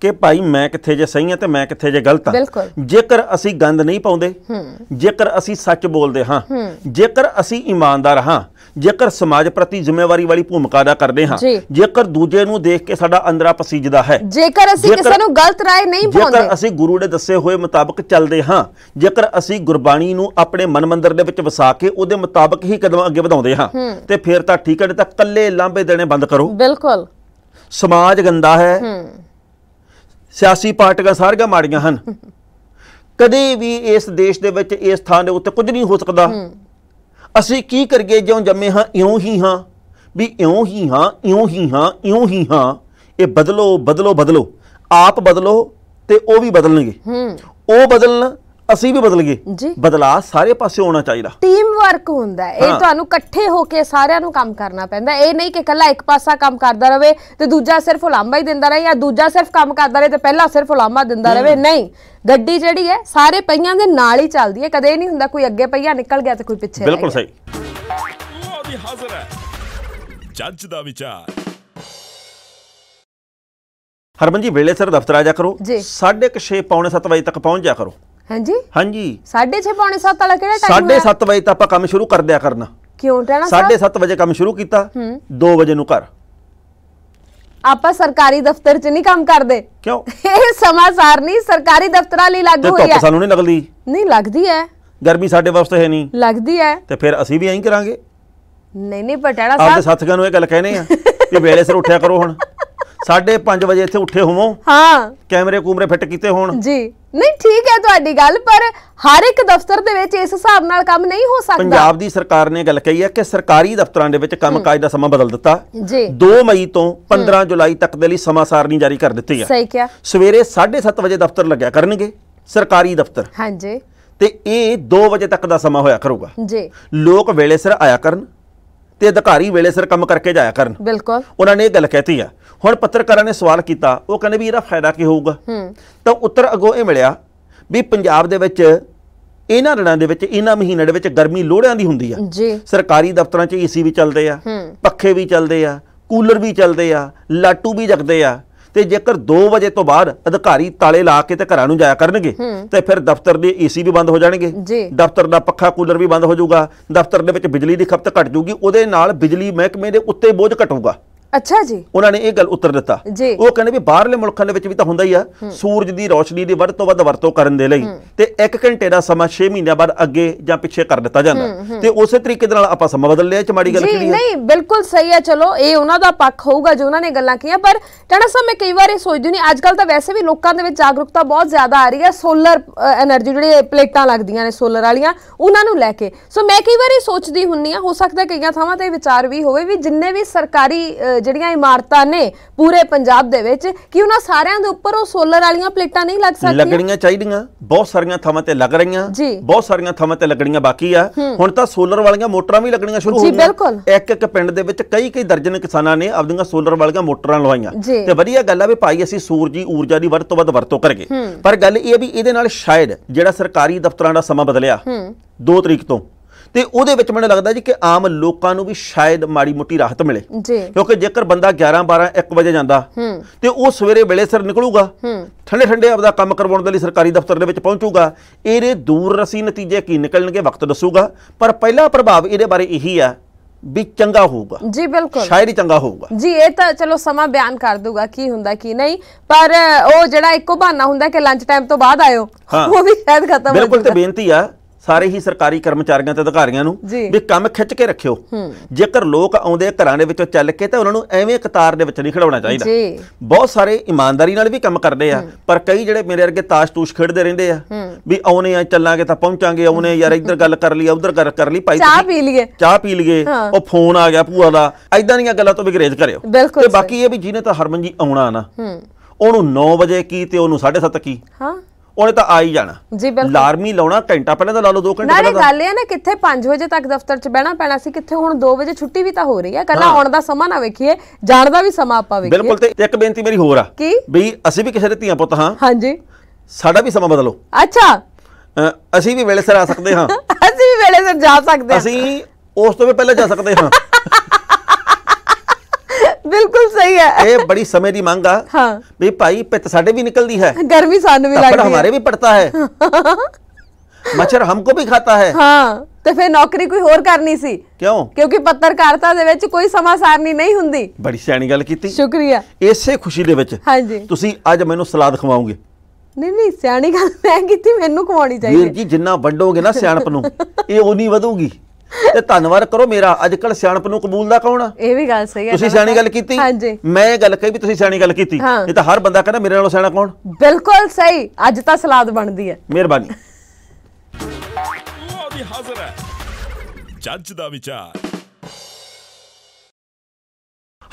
ਕਿ ਭਾਈ ਮੈਂ ਕਿੱਥੇ ਜੇ ਸਹੀ ਹਾਂ ਤੇ ਮੈਂ ਕਿੱਥੇ ਜੇ ਗਲਤ ਹਾਂ ਜੇਕਰ ਅਸੀਂ ਗੰਦ ਨਹੀਂ ਪਾਉਂਦੇ ਜੇਕਰ ਅਸੀਂ ਸੱਚ ਬੋਲਦੇ ਹਾਂ ਜੇਕਰ ਅਸੀਂ ਇਮਾਨਦਾਰ ਹਾਂ ਜੇਕਰ ਸਮਾਜ ਪ੍ਰਤੀ ਜ਼ਿੰਮੇਵਾਰੀ ਵਾਲੀ ਭੂਮਿਕਾ ਅਦਾ ਕਰਦੇ ਹਾਂ ਜੇਕਰ ਦੂਜੇ ਨੂੰ ਦੇਖ ਕੇ ਸਾਡਾ ਅੰਦਰਾ ਪਸੀਜਦਾ ਹੈ ਜੇਕਰ ਅਸੀਂ ਕਿਸੇ ਨੂੰ ਗਲਤ ਰਾਏ ਨਹੀਂ ਪਾਉਂਦੇ ਜੇਕਰ ਅਸੀਂ ਗੁਰੂ ਦੇ ਦੱਸੇ ਹੋਏ ਮੁਤਾਬਕ ਚੱਲਦੇ ਹਾਂ ਜੇਕਰ ਅਸੀਂ ਗੁਰਬਾਣੀ ਨੂੰ ਆਪਣੇ ਮਨ ਮੰਦਰ ਦੇ ਵਿੱਚ ਵਸਾ ਕੇ ਉਹਦੇ ਮੁਤਾਬਕ ਹੀ ਕਦਮ ਅੱਗੇ ਵਧਾਉਂਦੇ ਹਾਂ ਤੇ ਫਿਰ ਤਾਂ ਠੀਕ ਹੈ ਤਾਂ ਕੱਲੇ ਲਾਂਭੇ ਦੇਣੇ ਬੰਦ ਕਰੋ ਬਿਲਕੁਲ ਸਮਾਜ ਗੰਦਾ ਹੈ ਹੂੰ ਸਿਆਸੀ ਪਾਰਟੀਆਂ ਸਾਰੀਆਂ ਮਾੜੀਆਂ ਹਨ ਕਦੇ ਵੀ ਇਸ ਦੇਸ਼ ਦੇ ਵਿੱਚ ਇਸ ਥਾਂ ਦੇ ਉੱਤੇ ਕੁਝ ਨਹੀਂ ਹੋ ਸਕਦਾ ਅਸੀਂ ਕੀ ਕਰੀਏ ਜਿਉਂ ਜੰਮੇ ਹਾਂ ਇਉਂ ਹੀ ਹਾਂ ਵੀ ਇਉਂ ਹੀ ਹਾਂ ਇਉਂ ਹੀ ਹਾਂ ਇਉਂ ਹੀ ਹਾਂ ਇਹ ਬਦਲੋ ਬਦਲੋ ਬਦਲੋ ਆਪ ਬਦਲੋ ਤੇ ਉਹ ਵੀ ਬਦਲਣਗੇ ਹੂੰ ਉਹ ਬਦਲਣ ਅਸੀਂ ਵੀ ਬਦਲ ਗਏ ਬਦਲਾ ਸਾਰੇ ਪਾਸੇ ਹੋਣਾ ਚਾਹੀਦਾ ਟੀਮ ਵਰਕ ਹੁੰਦਾ ਇਹ ਤੁਹਾਨੂੰ ਇਕੱਠੇ ਹੋ ਕੇ ਸਾਰਿਆਂ ਨੂੰ ਕੰਮ ਕਰਨਾ ਪੈਂਦਾ ਇਹ ਨਹੀਂ ਕਿ ਇਕੱਲਾ ਇੱਕ ਪਾਸਾ ਕੰਮ ਕਰਦਾ ਰਹੇ ਤੇ ਦੂਜਾ ਸਿਰਫ ਉਲਾਮਾ ਹੀ ਦਿੰਦਾ ਰਹੇ ਜਾਂ ਦੂਜਾ ਸਿਰਫ ਕੰਮ ਕਰਦਾ ਰਹੇ ਤੇ ਪਹਿਲਾ ਸਿਰਫ ਉਲਾਮਾ ਦਿੰਦਾ ਰਹੇ ਨਹੀਂ ਗੱਡੀ ਜਿਹੜੀ ਹੈ ਸਾਰੇ ਪਈਆਂ ਦੇ ਨਾਲ ਹੀ ਚੱਲਦੀ ਹੈ ਕਦੇ ਨਹੀਂ ਹੁੰਦਾ ਕੋਈ ਅੱਗੇ ਪਈਆ ਨਿਕਲ ਗਿਆ ਤੇ ਕੋਈ ਪਿੱਛੇ ਬਿਲਕੁਲ ਸਹੀ ਉਹ ਵੀ ਹਾਜ਼ਰ ਹੈ ਜੱਜ ਦਾ ਵਿਚਾਰ ਹਰਮਨ ਜੀ ਵੇਲੇ ਸਿਰ ਦਫ਼ਤਰ ਆ ਜਾ ਕਰੋ 6:30 ਪੌਣੇ 7 ਵਜੇ ਤੱਕ ਪਹੁੰਚ ਜਾ ਕਰੋ ਹਾਂਜੀ ਹਾਂਜੀ 6:30 7:30 ਵਾਲਾ ਕਿਹੜਾ ਟਾਈਮ ਹੈ 7:30 ਵਜੇ ਤਾਂ ਆਪਾਂ ਕੰਮ ਸ਼ੁਰੂ ਕਰ ਦਿਆ ਕਰਨਾ ਕਿਉਂ ਟੈਣਾ ਸਾਹਿਬ 7:30 ਵਜੇ ਕੰਮ ਸ਼ੁਰੂ ਕੀਤਾ 2 ਵਜੇ ਨੂੰ ਘਰ ਆਪਾਂ ਸਰਕਾਰੀ ਦਫ਼ਤਰ 'ਚ ਨਹੀਂ ਕੰਮ ਕਰਦੇ ਕਿਉਂ ਇਹ ਸਮਾਂ ਨਹੀਂ ਸਰਕਾਰੀ ਦਫ਼ਤਰਾਂ ਲਈ ਲਾਗੂ ਹੋਈ ਹੈ ਤੇ ਸਾਨੂੰ ਨਹੀਂ ਲੱਗਦੀ ਨਹੀਂ ਲੱਗਦੀ ਹੈ ਗਰਮੀ ਸਾਡੇ ਵਾਸਤੇ ਹੈ ਨਹੀਂ ਲੱਗਦੀ ਹੈ ਤੇ ਫਿਰ ਅਸੀਂ ਵੀ ਐਂ ਕਰਾਂਗੇ ਨਹੀਂ ਨਹੀਂ ਪਟਿਆਲਾ ਸਾਹਿਬ ਆਪਦੇ ਸਾਥੀਆਂ ਨੂੰ ਇਹ ਗੱਲ ਕਹਿੰਦੇ ਆ [LAUGHS] ਕਿ ਵੇਲੇ ਸਿਰ ਉੱਠਿਆ ਕਰੋ ਹੁਣ 5:30 ਵਜੇ ਇੱਥੇ ਉੱਠੇ ਹੋਵੋ ਹਾਂ ਕੈਮਰੇ ਕੂਮਰੇ ਫਿੱਟ ਕੀਤੇ ਹੋਣ ਜੀ ਨਹੀਂ ਠੀਕ ਹੈ ਤੁਹਾਡੀ ਗੱਲ ਪਰ ਹਰ ਇੱਕ ਦਫ਼ਤਰ ਦੇ ਵਿੱਚ ਇਸ ਹਿਸਾਬ ਨਾਲ ਕੰਮ ਨਹੀਂ ਹੋ ਸਕਦਾ ਪੰਜਾਬ ਦੀ ਸਰਕਾਰ ਨੇ ਗੱਲ ਕਹੀ ਹੈ ਕਿ ਸਰਕਾਰੀ ਦਫ਼ਤਰਾਂ ਦੇ ਵਿੱਚ ਕੰਮਕਾਜ ਦਾ ਸਮਾਂ ਬਦਲ ਦਿੱਤਾ ਜੀ 2 ਮਈ ਤੋਂ 15 ਜੁਲਾਈ ਤੱਕ ਦੇ ਲਈ ਸਮਾਂ ਸਾਰਣੀ ਜਾਰੀ ਕਰ ਦਿੱਤੀ ਹੈ ਸਹੀ ਕਿਹਾ ਸਵੇਰੇ 7:30 ਵਜੇ ਦਫ਼ਤਰ ਲੱਗਿਆ ਕਰਨਗੇ ਸਰਕਾਰੀ ਦਫ਼ਤਰ ਹਾਂਜੀ ਤੇ ਇਹ 2 ਵਜੇ ਤੱਕ ਦਾ ਸਮਾਂ ਹੋਇਆ ਕਰੂਗਾ ਜੀ ਲੋਕ ਵੇਲੇ ਸਿਰ ਆਇਆ ਕਰਨ ਤੇ ਅਧਿਕਾਰੀ ਵੇਲੇ ਸਿਰ ਕੰਮ ਕਰਕੇ ਜਾਇਆ ਕਰਨ ਬਿਲਕੁਲ ਉਹਨਾਂ ਨੇ ਇਹ ਗੱਲ ਕਹਿਤੀ ਆ ਹੁਣ ਪੱਤਰਕਾਰਾਂ ਨੇ ਸਵਾਲ ਕੀਤਾ ਉਹ ਕਹਿੰਦੇ ਵੀ ਇਹਦਾ ਫਾਇਦਾ ਕੀ ਹੋਊਗਾ ਹੂੰ ਤਾਂ ਉੱਤਰ ਅਗੋ ਇਹ ਮਿਲਿਆ ਵੀ ਪੰਜਾਬ ਦੇ ਵਿੱਚ ਇਹਨਾਂ ਰਣਾਂ ਦੇ ਵਿੱਚ ਇਹਨਾਂ ਮਹੀਨਿਆਂ ਦੇ ਵਿੱਚ ਗਰਮੀ ਲੋੜਿਆਂ ਦੀ ਹੁੰਦੀ ਆ ਜੀ ਸਰਕਾਰੀ ਦਫ਼ਤਰਾਂ 'ਚ ਏਸੀ ਵੀ ਚੱਲਦੇ ਆ ਪੱਖੇ ਵੀ ਚੱਲਦੇ ਆ ਕੂਲਰ ਵੀ ਚੱਲਦੇ ਆ ਲਾਟੂ ਵੀ ਜਗਦੇ ਆ ਤੇ ਜੇਕਰ 2 ਵਜੇ ਤੋਂ ਬਾਅਦ ਅਧਿਕਾਰੀ ਤਾਲੇ ਲਾ ਕੇ ਤੇ ਘਰਾਂ ਨੂੰ ਜਾਇਆ ਕਰਨਗੇ ਤੇ ਫਿਰ ਦਫ਼ਤਰ ਦੇ ਏਸੀ ਵੀ ਬੰਦ ਹੋ ਜਾਣਗੇ ਦਫ਼ਤਰ ਦਾ ਪੱਖਾ ਕੂਲਰ ਵੀ ਬੰਦ ਹੋ ਜਾਊਗਾ ਦਫ਼ਤਰ ਦੇ ਵਿੱਚ ਬਿਜਲੀ ਦੀ ਖਪਤ ਘਟ ਜਾਊਗੀ ਉਹਦੇ ਨਾਲ ਬਿਜਲੀ ਮਹਿਕਮੇ ਦੇ ਉੱਤੇ ਬੋਝ ਘਟੂਗਾ ਅੱਛਾ ਜੀ ਉਹਨਾਂ ਨੇ ਇਹ ਗੱਲ ਉੱਤਰ ਦਿੱਤਾ ਉਹ ਕਹਿੰਦੇ ਵੀ ਬਾਹਰਲੇ ਮੁਲਕਾਂ ਦੇ ਵਿੱਚ ਵੀ ਤਾਂ ਹੁੰਦਾ ਹੀ ਆ ਸੂਰਜ ਦੀ ਰੋਸ਼ਨੀ ਦੀ ਵੱਧ ਤੋਂ ਵੱਧ ਵਰਤੋਂ ਕਰਨ ਦੇ ਲਈ ਤੇ 1 ਘੰਟੇ ਦਾ ਸਮਾਂ 6 ਮਹੀਨਿਆਂ ਬਾਅਦ ਅੱਗੇ ਜਾਂ ਪਿੱਛੇ ਕਰ ਦਿੱਤਾ ਜਾਂਦਾ ਤੇ ਉਸੇ ਤਰੀਕੇ ਦੇ ਨਾਲ ਆਪਾਂ ਸਮਾਂ ਬਦਲ ਲਿਆ ਚ ਮਾੜੀ ਗੱਲ ਕਿਹੜੀ ਹੈ ਨਹੀਂ ਬਿਲਕੁਲ ਸਹੀ ਹੈ ਚਲੋ ਇਹ ਉਹਨਾਂ ਦਾ ਪੱਖ ਹੋਊਗਾ ਜੋ ਉਹਨਾਂ ਨੇ ਗੱਲਾਂ ਕੀਤੀਆਂ ਪਰ ਟਾਣਾ ਸਾਹਿਬ ਮੈਂ ਕਈ ਵਾਰ ਇਹ ਸੋਚਦੀ ਨਹੀਂ ਅੱਜ ਕੱਲ ਤਾਂ ਵੈਸੇ ਵੀ ਲੋਕਾਂ ਦੇ ਵਿੱਚ ਜਾਗਰੂਕਤਾ ਬਹੁਤ ਜ਼ਿਆਦਾ ਆ ਰਹੀ ਹੈ ਸੋਲਰ એનર્ਜੀ ਜਿਹੜੇ ਪਲੇਟਾਂ ਲੱਗਦੀਆਂ ਨੇ ਸੋਲਰ ਵਾਲੀਆਂ ਉਹਨਾਂ ਨੂੰ ਲੈ ਕੇ ਸੋ ਮੈਂ ਕਈ ਵਾਰ ਇਹ ਸੋਚਦੀ ਹੁੰਨੀ ਆ ਹੋ ਸਕਦਾ ਕਈਆਂ ਥਾਵਾਂ ਤੇ ਵਿਚਾਰ ਵੀ ਹੋਵੇ ਵੀ ਜਿੰਨੇ ਵੀ ਸਰਕਾਰੀ ਜਿਹੜੀਆਂ ਇਮਾਰਤਾਂ ਨੇ ਪੂਰੇ ਪੰਜਾਬ ਦੇ ਵਿੱਚ ਕਿ ਉਹਨਾਂ ਸਾਰਿਆਂ ਦੇ ਉੱਪਰ ਉਹ ਸੋਲਰ ਵਾਲੀਆਂ ਪਲੇਟਾਂ ਨਹੀਂ ਲੱਗ ਸਕਦੀਆਂ ਲੱਗਣੀਆਂ ਚਾਹੀਦੀਆਂ ਬਹੁਤ ਸਾਰੀਆਂ ਥਾਵਾਂ ਤੇ ਲੱਗ ਰਹੀਆਂ ਬਹੁਤ ਸਾਰੀਆਂ ਥਾਵਾਂ ਤੇ ਲੱਗਣੀਆਂ ਬਾਕੀ ਆ ਹੁਣ ਤਾਂ ਸੋਲਰ ਵਾਲੀਆਂ ਮੋਟਰਾਂ ਵੀ ਲੱਗਣੀਆਂ ਸ਼ੁਰੂ ਹੋ ਗਈਆਂ ਇੱਕ ਇੱਕ ਪਿੰਡ ਦੇ ਵਿੱਚ ਕਈ ਕਈ ਦਰਜਨ ਕਿਸਾਨਾਂ ਨੇ ਆਪਣੀਆਂ ਸੋਲਰ ਵਾਲੀਆਂ ਮੋਟਰਾਂ ਲਵਾਈਆਂ ਤੇ ਵਧੀਆ ਗੱਲ ਆ ਵੀ ਭਾਈ ਅਸੀਂ ਸੂਰਜੀ ਊਰਜਾ ਦੀ ਵੱਧ ਤੋਂ ਵੱਧ ਵਰਤੋਂ ਕਰਗੇ ਪਰ ਗੱਲ ਇਹ ਵੀ ਇਹਦੇ ਨਾਲ ਸ਼ਾਇਦ ਜਿਹੜਾ ਸਰਕਾਰੀ ਦਫ਼ਤਰਾਂ ਦਾ ਸਮਾਂ ਬਦਲਿਆ 2 ਤਰੀਕ ਤੋਂ ਤੇ ਉਹਦੇ ਵਿੱਚ ਮੈਨੂੰ ਲੱਗਦਾ ਜੀ ਕਿ ਆਮ ਲੋਕਾਂ ਨੂੰ ਵੀ ਸ਼ਾਇਦ ਮਾੜੀ ਮੋਟੀ ਰਾਹਤ ਮਿਲੇ ਕਿਉਂਕਿ ਜੇਕਰ ਬੰਦਾ 11 12 1 ਵਜੇ ਜਾਂਦਾ ਤੇ ਉਹ ਸਵੇਰੇ ਵੇਲੇ ਸਿਰ ਨਿਕਲੂਗਾ ਠੰਡੇ ਠੰਡੇ ਆਪਦਾ ਕੰਮ ਕਰਵਾਉਣ ਦੇ ਲਈ ਸਰਕਾਰੀ ਦਫ਼ਤਰ ਦੇ ਵਿੱਚ ਪਹੁੰਚੂਗਾ ਇਹਦੇ ਦੂਰ ਰਸੀ ਨਤੀਜੇ ਕੀ ਨਿਕਲਣਗੇ ਵਕਤ ਦੱਸੂਗਾ ਪਰ ਪਹਿਲਾ ਪ੍ਰਭਾਵ ਇਹਦੇ ਬਾਰੇ ਇਹੀ ਆ ਵੀ ਚੰਗਾ ਹੋਊਗਾ ਜੀ ਬਿਲਕੁਲ ਸ਼ਾਇਦ ਹੀ ਚੰਗਾ ਹੋਊਗਾ ਜੀ ਇਹ ਤਾਂ ਚਲੋ ਸਮਾਂ ਬਿਆਨ ਕਰ ਦੂਗਾ ਕੀ ਹੁੰਦਾ ਕੀ ਨਹੀਂ ਪਰ ਉਹ ਜਿਹੜਾ ਇੱਕੋ ਬਹਾਨਾ ਹੁੰਦਾ ਕਿ ਲੰਚ ਟਾਈਮ ਤੋਂ ਬਾਅਦ ਆਇਓ ਉਹ ਵੀ ਸ਼ਾਇਦ ਖਤਮ ਹੋ ਜਾਊਗਾ ਬਿਲਕੁਲ ਤੇ ਬੇਨਤੀ ਆ ਸਾਰੇ ਹੀ ਸਰਕਾਰੀ ਕਰਮਚਾਰੀਆਂ ਤੇ ਅਧਿਕਾਰੀਆਂ ਨੂੰ ਵੀ ਕੰਮ ਖਿੱਚ ਕੇ ਰੱਖਿਓ ਜੇਕਰ ਲੋਕ ਆਉਂਦੇ ਘਰਾਂ ਦੇ ਵਿੱਚੋਂ ਚੱਲ ਕੇ ਤਾਂ ਉਹਨਾਂ ਨੂੰ ਐਵੇਂ ਕਤਾਰ ਦੇ ਵਿੱਚ ਨਹੀਂ ਖੜਾਉਣਾ ਚਾਹੀਦਾ ਬਹੁਤ ਸਾਰੇ ਇਮਾਨਦਾਰੀ ਨਾਲ ਵੀ ਕੰਮ ਕਰਦੇ ਆ ਪਰ ਕਈ ਜਿਹੜੇ ਮੇਰੇ ਵਰਗੇ ਤਾਸ਼-ਤੂਸ਼ ਖੇਡਦੇ ਰਹਿੰਦੇ ਆ ਵੀ ਆਉਨੇ ਆ ਚੱਲਾਂਗੇ ਤਾਂ ਪਹੁੰਚਾਂਗੇ ਆਉਨੇ ਯਾਰ ਇੱਧਰ ਗੱਲ ਕਰ ਲਈ ਉਧਰ ਗੱਲ ਕਰ ਲਈ ਭਾਈ ਚਾਹ ਪੀ ਲਈਏ ਚਾਹ ਪੀ ਲਈਏ ਉਹ ਫੋਨ ਆ ਗਿਆ ਭੂਆ ਦਾ ਐਦਾਂ ਦੀਆਂ ਗੱਲਾਂ ਤੋਂ ਵਿਗਰੇਜ ਕਰਿਓ ਤੇ ਬਾਕੀ ਇਹ ਵੀ ਜਿਹਨੇ ਤਾਂ ਹਰਮਨ ਜੀ ਆਉਣਾ ਨਾ ਉਹਨੂੰ 9 ਵਜੇ ਕੀ ਤੇ ਉਹਨੂੰ 7:30 ਕੀ ਹਾਂ ਉਹਨੇ ਤਾਂ ਆ ਹੀ ਜਾਣਾ ਜੀ ਬਿਲਕੁਲ ਲਾਰਮੀ ਲਾਉਣਾ ਘੰਟਾ ਪਹਿਲਾਂ ਤਾਂ ਲਾ ਲਓ 2 ਘੰਟੇ ਪਹਿਲਾਂ ਨਾ ਗੱਲ ਇਹ ਨਾ ਕਿੱਥੇ 5 ਵਜੇ ਤੱਕ ਦਫ਼ਤਰ 'ਚ ਬਹਿਣਾ ਪੈਣਾ ਸੀ ਕਿੱਥੇ ਹੁਣ 2 ਵਜੇ ਛੁੱਟੀ ਵੀ ਤਾਂ ਹੋ ਰਹੀ ਹੈ ਕੱਲਾ ਆਉਣ ਦਾ ਸਮਾਂ ਨਾ ਵੇਖੀਏ ਜਾਣ ਦਾ ਵੀ ਸਮਾਂ ਆਪਾਂ ਵੇਖੀਏ ਬਿਲਕੁਲ ਤੇ ਇੱਕ ਬੇਨਤੀ ਮੇਰੀ ਹੋਰ ਆ ਕੀ ਵੀ ਅਸੀਂ ਵੀ ਕਿਸੇ ਦੇ ਧੀਆ ਪੁੱਤ ਹਾਂ ਹਾਂਜੀ ਸਾਡਾ ਵੀ ਸਮਾਂ ਬਦਲੋ ਅੱਛਾ ਅਸੀਂ ਵੀ ਵੇਲੇ ਸਿਰ ਆ ਸਕਦੇ ਹਾਂ [LAUGHS] ਅਸੀਂ ਵੀ ਵੇਲੇ ਸਿਰ ਜਾ ਸਕਦੇ ਹਾਂ ਅਸੀਂ ਉਸ ਤੋਂ ਵੀ ਪਹਿਲਾਂ ਜਾ ਸਕਦੇ ਹਾਂ ਬਿਲਕੁਲ ਸਹੀ ਹੈ ਇਹ ਬੜੀ ਸਮੇਂ ਦੀ ਮੰਗ ਆ ਹਾਂ ਵੀ ਭਾਈ ਪਿੱਤ ਸਾਡੇ ਵੀ ਨਿਕਲਦੀ ਹੈ [LAUGHS] ਗਰਮੀ ਸਾਨੂੰ ਵੀ ਲੱਗਦੀ ਹੈ ਹਮਾਰੇ ਵੀ ਪੜਤਾ ਹੈ [LAUGHS] ਮੱਛਰ मच्छर हमको भी ਖਾਤਾ ਹੈ ਹਾਂ ਤੇ ਫਿਰ ਨੌਕਰੀ ਕੋਈ ਹੋਰ ਕਰਨੀ ਸੀ ਕਿਉਂ ਕਿਉਂਕਿ ਪੱਤਰਕਾਰਤਾ ਦੇ ਵਿੱਚ ਕੋਈ ਸਮਾਂ ਸਾਰਨੀ ਨਹੀਂ ਹੁੰਦੀ ਬੜੀ ਸਿਆਣੀ ਗੱਲ ਕੀਤੀ ਸ਼ੁਕਰੀਆ ਇਸੇ ਖੁਸ਼ੀ ਦੇ ਵਿੱਚ ਹਾਂਜੀ ਤੁਸੀਂ ਅੱਜ ਮੈਨੂੰ ਸਲਾਦ ਖਵਾਓਗੇ ਨਹੀਂ ਨਹੀਂ ਸਿਆਣੀ ਗੱਲ ਮੈਂ ਕੀਤੀ ਮੈਨੂੰ ਖਵਾਉਣੀ ਚਾਹੀਦੀ ਵੀਰ ਜੀ ਜਿੰਨਾ ਵੱਡੋਗੇ ਨਾ ਸਿਆਣਪ ਨੂੰ [LAUGHS] ਇਹ ਉਨੀ ਵਧੂਗੀ ਤੇ ਧੰਨਵਾਦ ਕਰੋ ਮੇਰਾ ਅੱਜ ਕੱਲ ਸਿਆਣਪ ਨੂੰ ਕਬੂਲ ਦਾ ਕੌਣ ਇਹ ਵੀ ਗੱਲ ਸਹੀ ਹੈ ਤੁਸੀਂ ਸਿਆਣੀ ਗੱਲ ਕੀਤੀ ਮੈਂ ਇਹ ਗੱਲ ਕਹੀ ਵੀ ਤੁਸੀਂ ਸਿਆਣੀ ਗੱਲ ਕੀਤੀ ਇਹ ਤਾਂ ਹਰ ਬੰਦਾ ਕਹਿੰਦਾ ਮੇਰੇ ਨਾਲੋਂ ਸਿਆਣਾ ਕੌਣ ਬਿਲਕੁਲ ਸਹੀ ਅੱਜ ਤਾਂ ਸਲਾਦ ਬਣਦੀ ਹੈ ਮਿਹਰਬਾਨੀ ਉਹ ਵੀ ਹਾਜ਼ਰ ਹੈ ਜੱਜ ਦਾ ਵਿਚਾਰ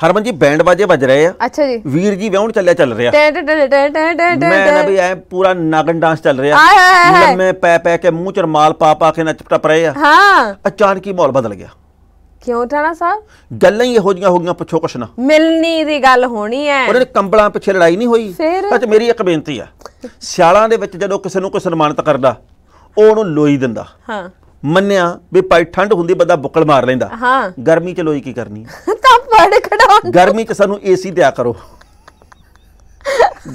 ਹਰਮਨ ਜੀ ਬੈਂਡ ਵਾਜੇ ਵੱਜ ਰਹੇ ਆ ਅੱਛਾ ਜੀ ਵੀਰ ਜੀ ਵਿਆਹਣ ਚੱਲਿਆ ਚੱਲ ਰਿਹਾ ਮੈਂ ਨਾ ਵੀ ਐ ਪੂਰਾ ਨਾਗਨ ਡਾਂਸ ਚੱਲ ਰਿਹਾ ਲੰਮੇ ਪੈ ਪੈ ਕੇ ਮੂੰਹ ਚ ਰਮਾਲ ਪਾ ਪਾ ਕੇ ਨੱਚ ਟੱਪ ਰਹੇ ਆ ਹਾਂ ਅਚਾਨਕ ਹੀ ਮਾਹੌਲ ਬਦਲ ਗਿਆ ਕਿਉਂ ਠਾਣਾ ਸਾਹਿਬ ਗੱਲਾਂ ਹੀ ਇਹੋ ਜੀਆਂ ਹੋ ਗਈਆਂ ਪੁੱਛੋ ਕੁਛ ਨਾ ਮਿਲਣੀ ਦੀ ਗੱਲ ਹੋਣੀ ਐ ਉਹਨਾਂ ਦੇ ਕੰਬਲਾਂ ਪਿੱਛੇ ਲੜਾਈ ਨਹੀਂ ਹੋਈ ਅੱਜ ਮੇਰੀ ਇੱਕ ਬੇਨਤੀ ਆ ਸਿਆਲਾਂ ਦੇ ਵਿੱਚ ਜਦੋਂ ਕਿਸੇ ਨੂੰ ਕੋਈ ਸਨਮਾਨਿਤ ਕਰਦਾ ਉਹ ਉਹਨੂੰ ਲੋਈ ਦਿੰਦਾ ਹਾਂ ਮੰਨਿਆ ਵੀ ਭਾਈ ਠੰਡ ਹੁੰਦੀ ਬੰਦਾ ਬੁੱਕਲ ਮਾਰ ਲੈਂਦਾ ਹਾਂ ਗਰਮੀ ਚ ਲੋਈ ਕੀ ਕਰਨੀ [LAUGHS] ਤਾਂ ਪੜ ਖੜਾ ਗਰਮੀ ਚ ਸਾਨੂੰ ਏਸੀ ਦਿਆ ਕਰੋ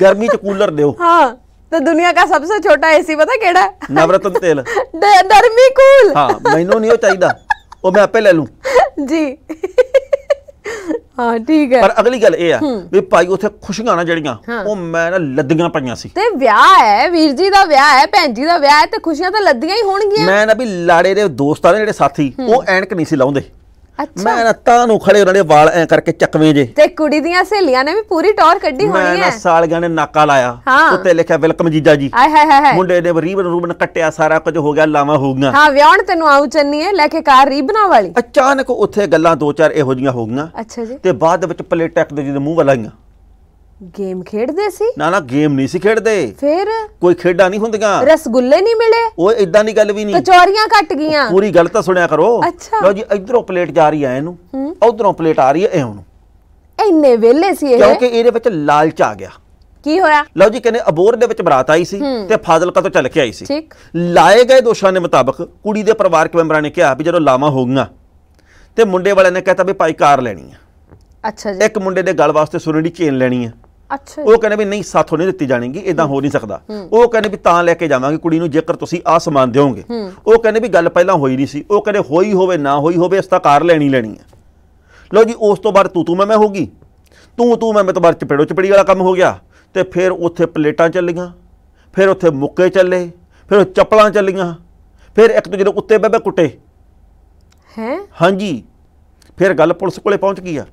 ਗਰਮੀ ਚ ਕੂਲਰ ਦਿਓ ਹਾਂ तो ਦੁਨੀਆ ਦਾ ਸਭ ਤੋਂ ਛੋਟਾ ਏਸੀ ਪਤਾ ਕਿਹੜਾ ਨਵਰਤਨ ਤੇਲ ਦਰਮੀ ਕੂਲ ਹਾਂ ਮੈਨੂੰ ਨਹੀਂ ਉਹ ਚਾਹੀਦਾ ਉਹ ਮੈਂ ਆਪੇ ਲੈ ਲੂੰ [LAUGHS] ਜੀ ਹਾਂ ਠੀਕ ਹੈ ਪਰ ਅਗਲੀ ਗੱਲ ਇਹ ਆ ਵੀ ਭਾਈ ਉੱਥੇ ਖੁਸ਼ੀਆਂ ਨਾ ਜਿਹੜੀਆਂ ਉਹ ਮੈਂ ਨਾ ਲੱਦੀਆਂ ਪਈਆਂ ਸੀ ਤੇ ਵਿਆਹ ਹੈ ਵੀਰ ਜੀ ਦਾ ਵਿਆਹ ਹੈ ਭੈਣ ਜੀ ਦਾ ਵਿਆਹ ਹੈ ਤੇ ਖੁਸ਼ੀਆਂ ਤਾਂ ਲੱਦੀਆਂ ਹੀ ਹੋਣਗੀਆਂ ਮੈਂ ਨਾ ਵੀ ਲਾੜੇ ਦੇ ਦੋਸਤਾਂ ਦੇ ਜਿਹੜੇ ਸਾਥੀ ਉਹ ਐਨਕ ਨਹੀਂ ਸੀ ਲਾਉਂਦੇ ਮੈਂ ਨਾ ਤਾਂ ਨੂੰ ਖੜੇ ਉਹਨਾਂ ਦੇ ਵਾਲ ਐ ਕਰਕੇ ਚੱਕਵੇਂ ਜੇ ਤੇ ਕੁੜੀ ਦੀਆਂ ਸਹੇਲੀਆਂ ਨੇ ਵੀ ਪੂਰੀ ਟੌਰ ਕੱਢੀ ਹੋਣੀ ਐ ਮੈਂ ਨਾ ਸਾਲਗਾਂ ਨੇ ਨਾਕਾ ਲਾਇਆ ਉੱਤੇ ਲਿਖਿਆ ਵੈਲਕਮ ਜੀਜਾ ਜੀ ਆਏ ਹਾਏ ਹਾਏ ਮੁੰਡੇ ਦੇ ਰੀਬਨ ਰੂਬਨ ਕੱਟਿਆ ਸਾਰਾ ਕੁਝ ਹੋ ਗਿਆ ਲਾਵਾ ਹੋ ਗਈਆਂ ਹਾਂ ਵਿਆਹਣ ਤੈਨੂੰ ਆਉ ਚੰਨੀ ਐ ਲੈ ਕੇ ਕਾਰ ਰੀਬਨਾ ਵਾਲੀ ਅਚਾਨਕ ਉੱਥੇ ਗੱਲਾਂ ਦੋ ਚਾਰ ਇਹੋ ਜੀਆਂ ਹੋ ਗਈਆਂ ਅੱਛਾ ਜੀ ਤੇ ਬਾਅਦ ਵਿੱਚ ਪਲੇਟੈਕ ਦੇ ਜਿਹਦੇ ਮੂੰਹ ਵਾਲਾਈਆਂ ਗੇਮ ਖੇਡਦੇ ਸੀ ਨਾ ਨਾ ਗੇਮ ਨਹੀਂ ਸੀ ਖੇਡਦੇ ਫਿਰ ਕੋਈ ਖੇਡਾਂ ਨਹੀਂ ਹੁੰਦੀਆਂ ਰਸਗੁੱਲੇ ਨਹੀਂ ਮਿਲੇ ਉਹ ਇਦਾਂ ਦੀ ਗੱਲ ਵੀ ਨਹੀਂ ਕਚੌਰੀਆਂ ਕੱਟ ਗਈਆਂ ਪੂਰੀ ਗੱਲ ਤਾਂ ਸੁਣਿਆ ਕਰੋ ਲਓ ਜੀ ਇਧਰੋਂ ਪਲੇਟ ਜਾ ਰਹੀ ਆ ਇਹਨੂੰ ਉਧਰੋਂ ਪਲੇਟ ਆ ਰਹੀ ਆ ਇਹਨੂੰ ਇੰਨੇ ਵੇਲੇ ਸੀ ਇਹ ਕਿਉਂਕਿ ਇਹਦੇ ਵਿੱਚ ਲਾਲਚ ਆ ਗਿਆ ਕੀ ਹੋਇਆ ਲਓ ਜੀ ਕਹਿੰਦੇ ਅਬੋਰ ਦੇ ਵਿੱਚ ਬਰਾਤ ਆਈ ਸੀ ਤੇ ਫਾਜ਼ਲਕਾ ਤੋਂ ਚੱਲ ਕੇ ਆਈ ਸੀ ਠੀਕ ਲਾਏ ਗਏ ਦੋਸ਼ਾਂ ਦੇ ਮੁਤਾਬਕ ਕੁੜੀ ਦੇ ਪਰਿਵਾਰਕ ਮੈਂਬਰਾਂ ਨੇ ਕਿਹਾ ਵੀ ਜਦੋਂ ਲਾਵਾ ਹੋਗੀਆਂ ਤੇ ਮੁੰਡੇ ਵਾਲਿਆਂ ਨੇ ਕਹਿਤਾ ਵੀ ਭਾਈ ਕਾਰ ਲੈਣੀ ਆ ਅੱਛਾ ਜੀ ਇੱਕ ਮੁੰਡੇ ਦੇ ਗਲ ਵਾਸਤੇ ਸੁਨਣੀ ਚੇਨ ਲੈਣੀ ਆ ਅੱਛਾ ਉਹ ਕਹਿੰਦੇ ਵੀ ਨਹੀਂ ਸਾਥੋਂ ਨਹੀਂ ਦਿੱਤੀ ਜਾਣੀਗੀ ਇਦਾਂ ਹੋ ਨਹੀਂ ਸਕਦਾ ਉਹ ਕਹਿੰਦੇ ਵੀ ਤਾਂ ਲੈ ਕੇ ਜਾਵਾਂਗੇ ਕੁੜੀ ਨੂੰ ਜੇਕਰ ਤੁਸੀਂ ਆ ਸਮਾਨ ਦਿਓਗੇ ਉਹ ਕਹਿੰਦੇ ਵੀ ਗੱਲ ਪਹਿਲਾਂ ਹੋਈ ਨਹੀਂ ਸੀ ਉਹ ਕਹਿੰਦੇ ਹੋਈ ਹੋਵੇ ਨਾ ਹੋਈ ਹੋਵੇ ਇਸ ਤਾਂ ਕਾਰ ਲੈਣੀ ਲੈਣੀ ਹੈ ਲਓ ਜੀ ਉਸ ਤੋਂ ਬਾਅਦ ਤੂੰ ਤੂੰ ਮੈਂ ਮੈਂ ਹੋ ਗਈ ਤੂੰ ਤੂੰ ਮੈਂ ਮੈਂ ਤੋਂ ਬਾਅਦ ਚਪੇੜੋ ਚਪੜੀ ਵਾਲਾ ਕੰਮ ਹੋ ਗਿਆ ਤੇ ਫਿਰ ਉੱਥੇ ਪਲੇਟਾਂ ਚੱਲੀਆਂ ਫਿਰ ਉੱਥੇ ਮੁੱਕੇ ਚੱਲੇ ਫਿਰ ਚੱਪਲਾਂ ਚੱਲੀਆਂ ਫਿਰ ਇੱਕ ਦੂਜੇ ਦੇ ਉੱਤੇ ਬਹਿ ਕੁੱਟੇ ਹੈ ਹਾਂਜੀ ਫਿਰ ਗੱਲ ਪੁਲਿਸ ਕੋਲੇ ਪਹੁੰਚ ਗਈ ਆ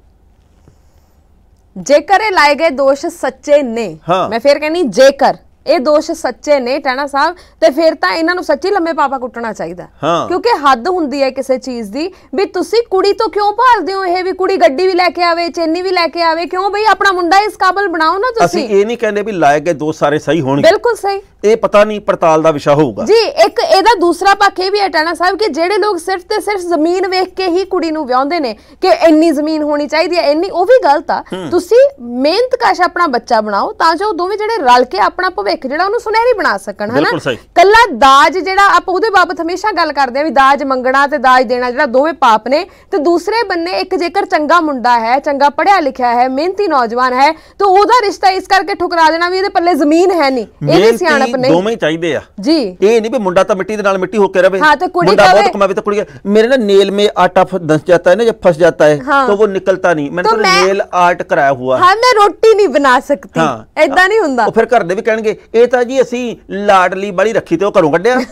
ਜੇਕਰ ਇਹ ਲਾਏ ਗਏ ਦੋਸ਼ ਸੱਚੇ ਨੇ ਮੈਂ ਫੇਰ ਕਹਿੰਨੀ ਜੇਕਰ ਇਹ ਦੋਸ਼ ਸੱਚੇ ਨੇ ਟਾਣਾ ਸਾਹਿਬ ਤੇ ਫਿਰ ਤਾਂ ਇਹਨਾਂ ਨੂੰ ਸੱਚੀ ਲੰਮੇ ਪਾਪਾ ਕੁੱਟਣਾ ਚਾਹੀਦਾ ਕਿਉਂਕਿ ਹੱਦ ਹੁੰਦੀ ਹੈ ਕਿਸੇ ਚੀਜ਼ ਦੀ ਵੀ ਤੁਸੀਂ ਕੁੜੀ ਤੋਂ ਕਿਉਂ ਭਾਲਦੇ ਹੋ ਇਹ ਵੀ ਕੁੜੀ ਗੱਡੀ ਵੀ ਲੈ ਕੇ ਆਵੇ ਚੈਨੀ ਵੀ ਲੈ ਕੇ ਆਵੇ ਕਿਉਂ ਬਈ ਆਪਣਾ ਮੁੰਡਾ ਇਸ ਕਾਬਲ ਬਣਾਓ ਨਾ ਤੁਸੀਂ ਅਸੀਂ ਇਹ ਨਹੀਂ ਕਹਿੰਦੇ ਵੀ ਲਾਏ ਗਏ ਦੋ ਸਾਰੇ ਸਹੀ ਹੋਣਗੇ ਬਿਲਕੁਲ ਸਹੀ ਇਹ ਪਤਾ ਨਹੀਂ ਪੜਤਾਲ ਦਾ ਵਿਸ਼ਾ ਹੋਊਗਾ ਜੀ ਇੱਕ ਇਹਦਾ ਦੂਸਰਾ ਪੱਖ ਇਹ ਵੀ ਹੈ ਟਾਣਾ ਸਾਹਿਬ ਕਿ ਜਿਹੜੇ ਲੋਕ ਸਿਰਫ ਤੇ ਸਿਰਫ ਜ਼ਮੀਨ ਵੇਖ ਕੇ ਹੀ ਕੁੜੀ ਨੂੰ ਵਿਆਹੁੰਦੇ ਨੇ ਕਿ ਇੰਨੀ ਜ਼ਮੀਨ ਹੋਣੀ ਚਾਹੀਦੀ ਹੈ ਇੰਨੀ ਉਹ ਵੀ ਗਲਤ ਆ ਤੁਸੀਂ ਮਿਹਨਤ ਕਾਸ਼ ਆਪਣਾ ਬੱਚਾ ਬਣਾਓ ਤਾਂ ਜੋ ਦੋਵੇਂ ਜਿਹੜੇ ਰਲ ਕੇ ਆਪਣਾ ਭਵਿੱਖ ਜਿਹੜਾ ਉਹਨੂੰ ਸੁਨਹਿਰੀ ਬਣਾ ਸਕਣ ਹਨਾ ਕੱਲਾ ਦਾਜ ਜਿਹੜਾ ਆਪਾਂ ਉਹਦੇ ਬਾਬਤ ਹਮੇਸ਼ਾ ਗੱਲ ਕਰਦੇ ਆ ਵੀ ਦਾਜ ਮੰਗਣਾ ਤੇ ਦਾਜ ਦੇਣਾ ਜਿਹੜਾ ਦੋਵੇਂ ਪਾਪ ਨੇ ਤੇ ਦੂਸਰੇ ਬੰਨੇ ਇੱਕ ਜੇਕਰ ਚੰਗਾ ਮੁੰਡਾ ਹੈ ਚੰਗਾ ਪੜਿਆ ਲਿਖਿਆ ਹੈ ਮਿਹਨਤੀ ਨੌਜਵਾਨ ਹੈ ਤਾਂ ਉਹਦਾ ਰਿਸ਼ਤਾ ਇਸ ਕਰਕੇ ਠੁਕਰਾ ਦੇਣਾ ਵੀ ਇਹਦੇ ਪੱਲੇ ਜ਼ਮੀਨ ਹੈ ਨਹੀਂ ਇਹ ਵੀ ਸਿਆਣਾ ਨਹੀਂ ਦੋਵੇਂ ਹੀ ਚਾਹੀਦੇ ਆ ਜੀ ਇਹ ਨਹੀਂ ਵੀ ਮੁੰਡਾ ਤਾਂ ਮਿੱਟੀ ਦੇ ਨਾਲ ਮਿੱਟੀ ਹੋ ਕੇ ਰਵੇ ਹਾਂ ਤੇ ਕੁੜੀ ਮੁੰਡਾ ਬਹੁਤ ਕਮਾਵੇ ਤਾਂ ਕੁੜੀ ਮੇਰੇ ਨਾ ਨੇਲ ਮੇ ਆਟਾ ਫਸ ਜਾਂਦਾ ਹੈ ਨਾ ਜਾਂ ਫਸ ਜਾਂਦਾ ਹੈ ਤਾਂ ਉਹ ਨਿਕਲਤਾ ਨਹੀਂ ਮੈਂ ਤਾਂ ਨੇਲ ਆਰਟ ਕਰਾਇਆ ਹੁਆ ਹਾਂ ਮੈਂ ਰੋਟੀ ਨਹੀਂ ਬਣਾ ਸਕਦੀ ਐਦਾਂ ਨਹੀਂ ਹੁੰਦਾ ਉਹ ਫਿਰ ਘਰ ਦੇ ਵੀ ਕਹਿਣਗੇ ਇਹ ਤਾਂ ਜੀ ਅਸੀਂ ਲਾਡਲੀ ਬਾਲੀ ਰੱਖੀ ਤੇ ਉਹ ਘਰੋਂ ਕੱਢਿਆ [LAUGHS]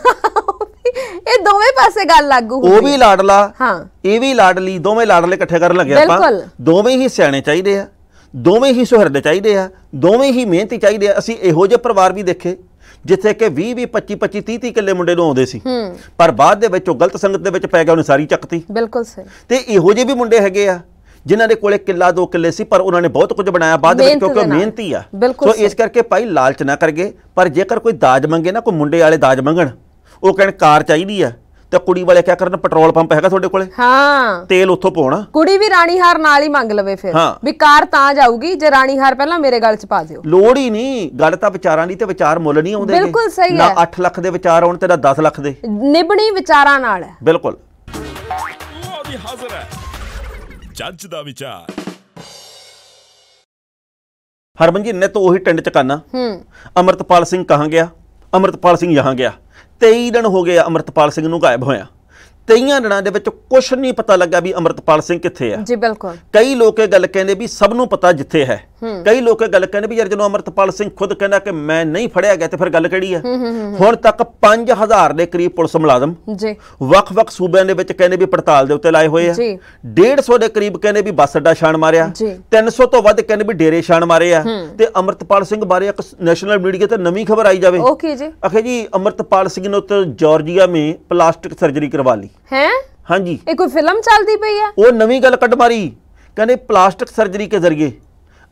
ਇਹ ਦੋਵੇਂ ਪਾਸੇ ਗੱਲ ਲਾਗੂ ਹੋ ਉਹ ਵੀ ਲਾਡਲਾ ਹਾਂ ਇਹ ਵੀ ਲਾਡਲੀ ਦੋਵੇਂ ਲਾਡਲੇ ਇਕੱਠੇ ਕਰਨ ਲੱਗੇ ਆਪਾਂ ਦੋਵੇਂ ਹੀ ਸਿਆਣੇ ਚਾਹੀਦੇ ਆ ਦੋਵੇਂ ਹੀ ਸੁਹਰਦੇ ਚਾਹੀਦੇ ਆ ਦੋਵੇਂ ਹੀ ਮਿਹਨਤੀ ਚਾਹੀਦੇ ਆ ਅਸੀਂ ਇਹੋ ਜਿਹੇ ਪਰਿਵਾਰ ਵੀ ਦੇਖੇ ਜਿੱਥੇ ਕਿ 20 20 25 25 30 30 ਕਿੱਲੇ ਮੁੰਡੇ ਨੂੰ ਆਉਂਦੇ ਸੀ ਪਰ ਬਾਅਦ ਦੇ ਵਿੱਚ ਉਹ ਗਲਤ ਸੰਗਤ ਦੇ ਵਿੱਚ ਪੈ ਗਿਆ ਉਹਨੇ ਸਾਰੀ ਚੱਕਤੀ ਬਿਲਕੁਲ ਸਹੀ ਤੇ ਇਹੋ ਜਿਹੇ ਵੀ ਮੁੰਡੇ ਹੈਗੇ ਆ ਜਿਨ੍ਹਾਂ ਦੇ ਕੋਲੇ ਕਿੱਲਾ ਦੋ ਕਿੱਲੇ ਸੀ ਪਰ ਉਹਨਾਂ ਨੇ ਬਹੁਤ ਕੁਝ ਬਣਾਇਆ ਬਾਅਦ ਵਿੱਚ ਕਿਉਂਕਿ ਉਹ ਮਿਹਨਤੀ ਆ ਸੋ ਇਸ ਕਰਕੇ ਭਾਈ ਲਾਲਚ ਨਾ ਕਰਗੇ ਪਰ ਜੇਕਰ ਕੋਈ ਦਾਜ ਮੰਗੇ ਨਾ ਕੋਈ ਮੁੰਡੇ ਵਾਲੇ ਦਾਜ ਮੰਗਣ ਉਹ ਕਹਿੰਨ ਕਾਰ ਚਾਹੀਦੀ ਆ ਤੇ ਕੁੜੀ ਵਾਲੇ ਕਿਆ ਕਰਨ ਪੈਟਰੋਲ ਪੰਪ ਹੈਗਾ ਤੁਹਾਡੇ ਕੋਲੇ ਹਾਂ ਤੇਲ ਉੱਥੋਂ ਪਾਉਣਾ ਕੁੜੀ ਵੀ ਰਾਣੀ ਹਾਰ ਨਾਲ ਹੀ ਮੰਗ ਲਵੇ ਫਿਰ ਵੀ ਕਾਰ ਤਾਂ ਜਾਊਗੀ ਜੇ ਰਾਣੀ ਹਾਰ ਪਹਿਲਾਂ ਮੇਰੇ ਗਲ 'ਚ ਪਾ ਦਿਓ ਲੋੜ ਹੀ ਨਹੀਂ ਗੱਲ ਤਾਂ ਵਿਚਾਰਾਂ ਦੀ ਤੇ ਵਿਚਾਰ ਮੁੱਲ ਨਹੀਂ ਆਉਂਦੇ ਬਿਲਕੁਲ ਸਹੀ ਹੈ ਨਾ 8 ਲੱਖ ਦੇ ਵਿਚਾਰ ਆਉਣ ਤੇ ਨਾ 10 ਲੱਖ ਦੇ ਨਿਭਣੀ ਵਿਚਾਰਾਂ ਨਾਲ ਹੈ ਬਿਲਕੁਲ ਉਹ ਵੀ ਹਾਜ਼ਰ ਹੈ ਜੱਜ ਦਾ ਵਿਚਾਰ ਹਰਮਨ ਜੀ ਨੇ ਤਾਂ ਉਹੀ ਟਿੰਡ ਚ ਕੰਨਾ ਹੂੰ ਅਮਰਤਪਾਲ ਸਿੰਘ ਕਹਾਂ ਗਿਆ ਅਮਰਤਪਾਲ ਸਿੰਘ ਯਹਾਂ ਗਿਆ 23 ਦਿਨ ਹੋ ਗਏ ਅਮਰਤਪਾਲ ਸਿੰਘ ਨੂੰ ਗਾਇਬ ਹੋਇਆ ਕਈਆਂ ਦਿਨਾਂ ਦੇ ਵਿੱਚ ਕੁਝ ਨਹੀਂ ਪਤਾ ਲੱਗਾ ਵੀ ਅਮਰਤਪਾਲ ਸਿੰਘ ਕਿੱਥੇ ਆ ਜੀ ਬਿਲਕੁਲ ਕਈ ਲੋਕ ਇਹ ਗੱਲ ਕਹਿੰਦੇ ਵੀ ਸਭ ਨੂੰ ਪਤਾ ਜਿੱਥੇ ਹੈ ਕਈ ਲੋਕ ਇਹ ਗੱਲ ਕਹਿੰਦੇ ਵੀ ਯਾਰ ਜਦੋਂ ਅਮਰਤਪਾਲ ਸਿੰਘ ਖੁਦ ਕਹਿੰਦਾ ਕਿ ਮੈਂ ਨਹੀਂ ਫੜਿਆ ਗਿਆ ਤੇ ਫਿਰ ਗੱਲ ਕਿਹੜੀ ਆ ਹੁਣ ਤੱਕ 5000 ਦੇ ਕਰੀਬ ਪੁਲਿਸ ਮੁਲਾਜ਼ਮ ਜੀ ਵੱਖ-ਵੱਖ ਸੂਬਿਆਂ ਦੇ ਵਿੱਚ ਕਹਿੰਦੇ ਵੀ ਪੜਤਾਲ ਦੇ ਉੱਤੇ ਲਾਏ ਹੋਏ ਆ ਜੀ 150 ਦੇ ਕਰੀਬ ਕਹਿੰਦੇ ਵੀ ਬੱਸ ਅੱਡਾ ਛਾਣ ਮਾਰਿਆ 300 ਤੋਂ ਵੱਧ ਕਹਿੰਦੇ ਵੀ ਡੇਰੇ ਛਾਣ ਮਾਰੇ ਆ ਤੇ ਅਮਰਤਪਾਲ ਸਿੰਘ ਬਾਰੇ ਇੱਕ ਨੈਸ਼ਨਲ ਮੀਡੀਆ ਤੇ ਨਵੀਂ ਖਬਰ ਆਈ ਜਾਵੇ ਓਕੇ ਜੀ ਅਖੇ ਜੀ ਅਮਰਤਪਾਲ ਸਿੰਘ ਨੇ ਉੱਤੇ ਜਾਰਜੀਆ ਮੇ ਪਲਾਸਟਿਕ ਸਰਜਰੀ ਕਰਵਾ ਲਈ ਹੈ ਹਾਂਜੀ ਇਹ ਕੋਈ ਫਿਲਮ ਚੱਲਦੀ ਪਈ ਆ ਉਹ ਨਵੀਂ ਗੱਲ ਕੱਢ ਮਾਰੀ ਕਹਿੰਦੇ ਪਲਾਸਟਿਕ ਸਰਜਰੀ ਕੇ ਜ਼ਰੀਏ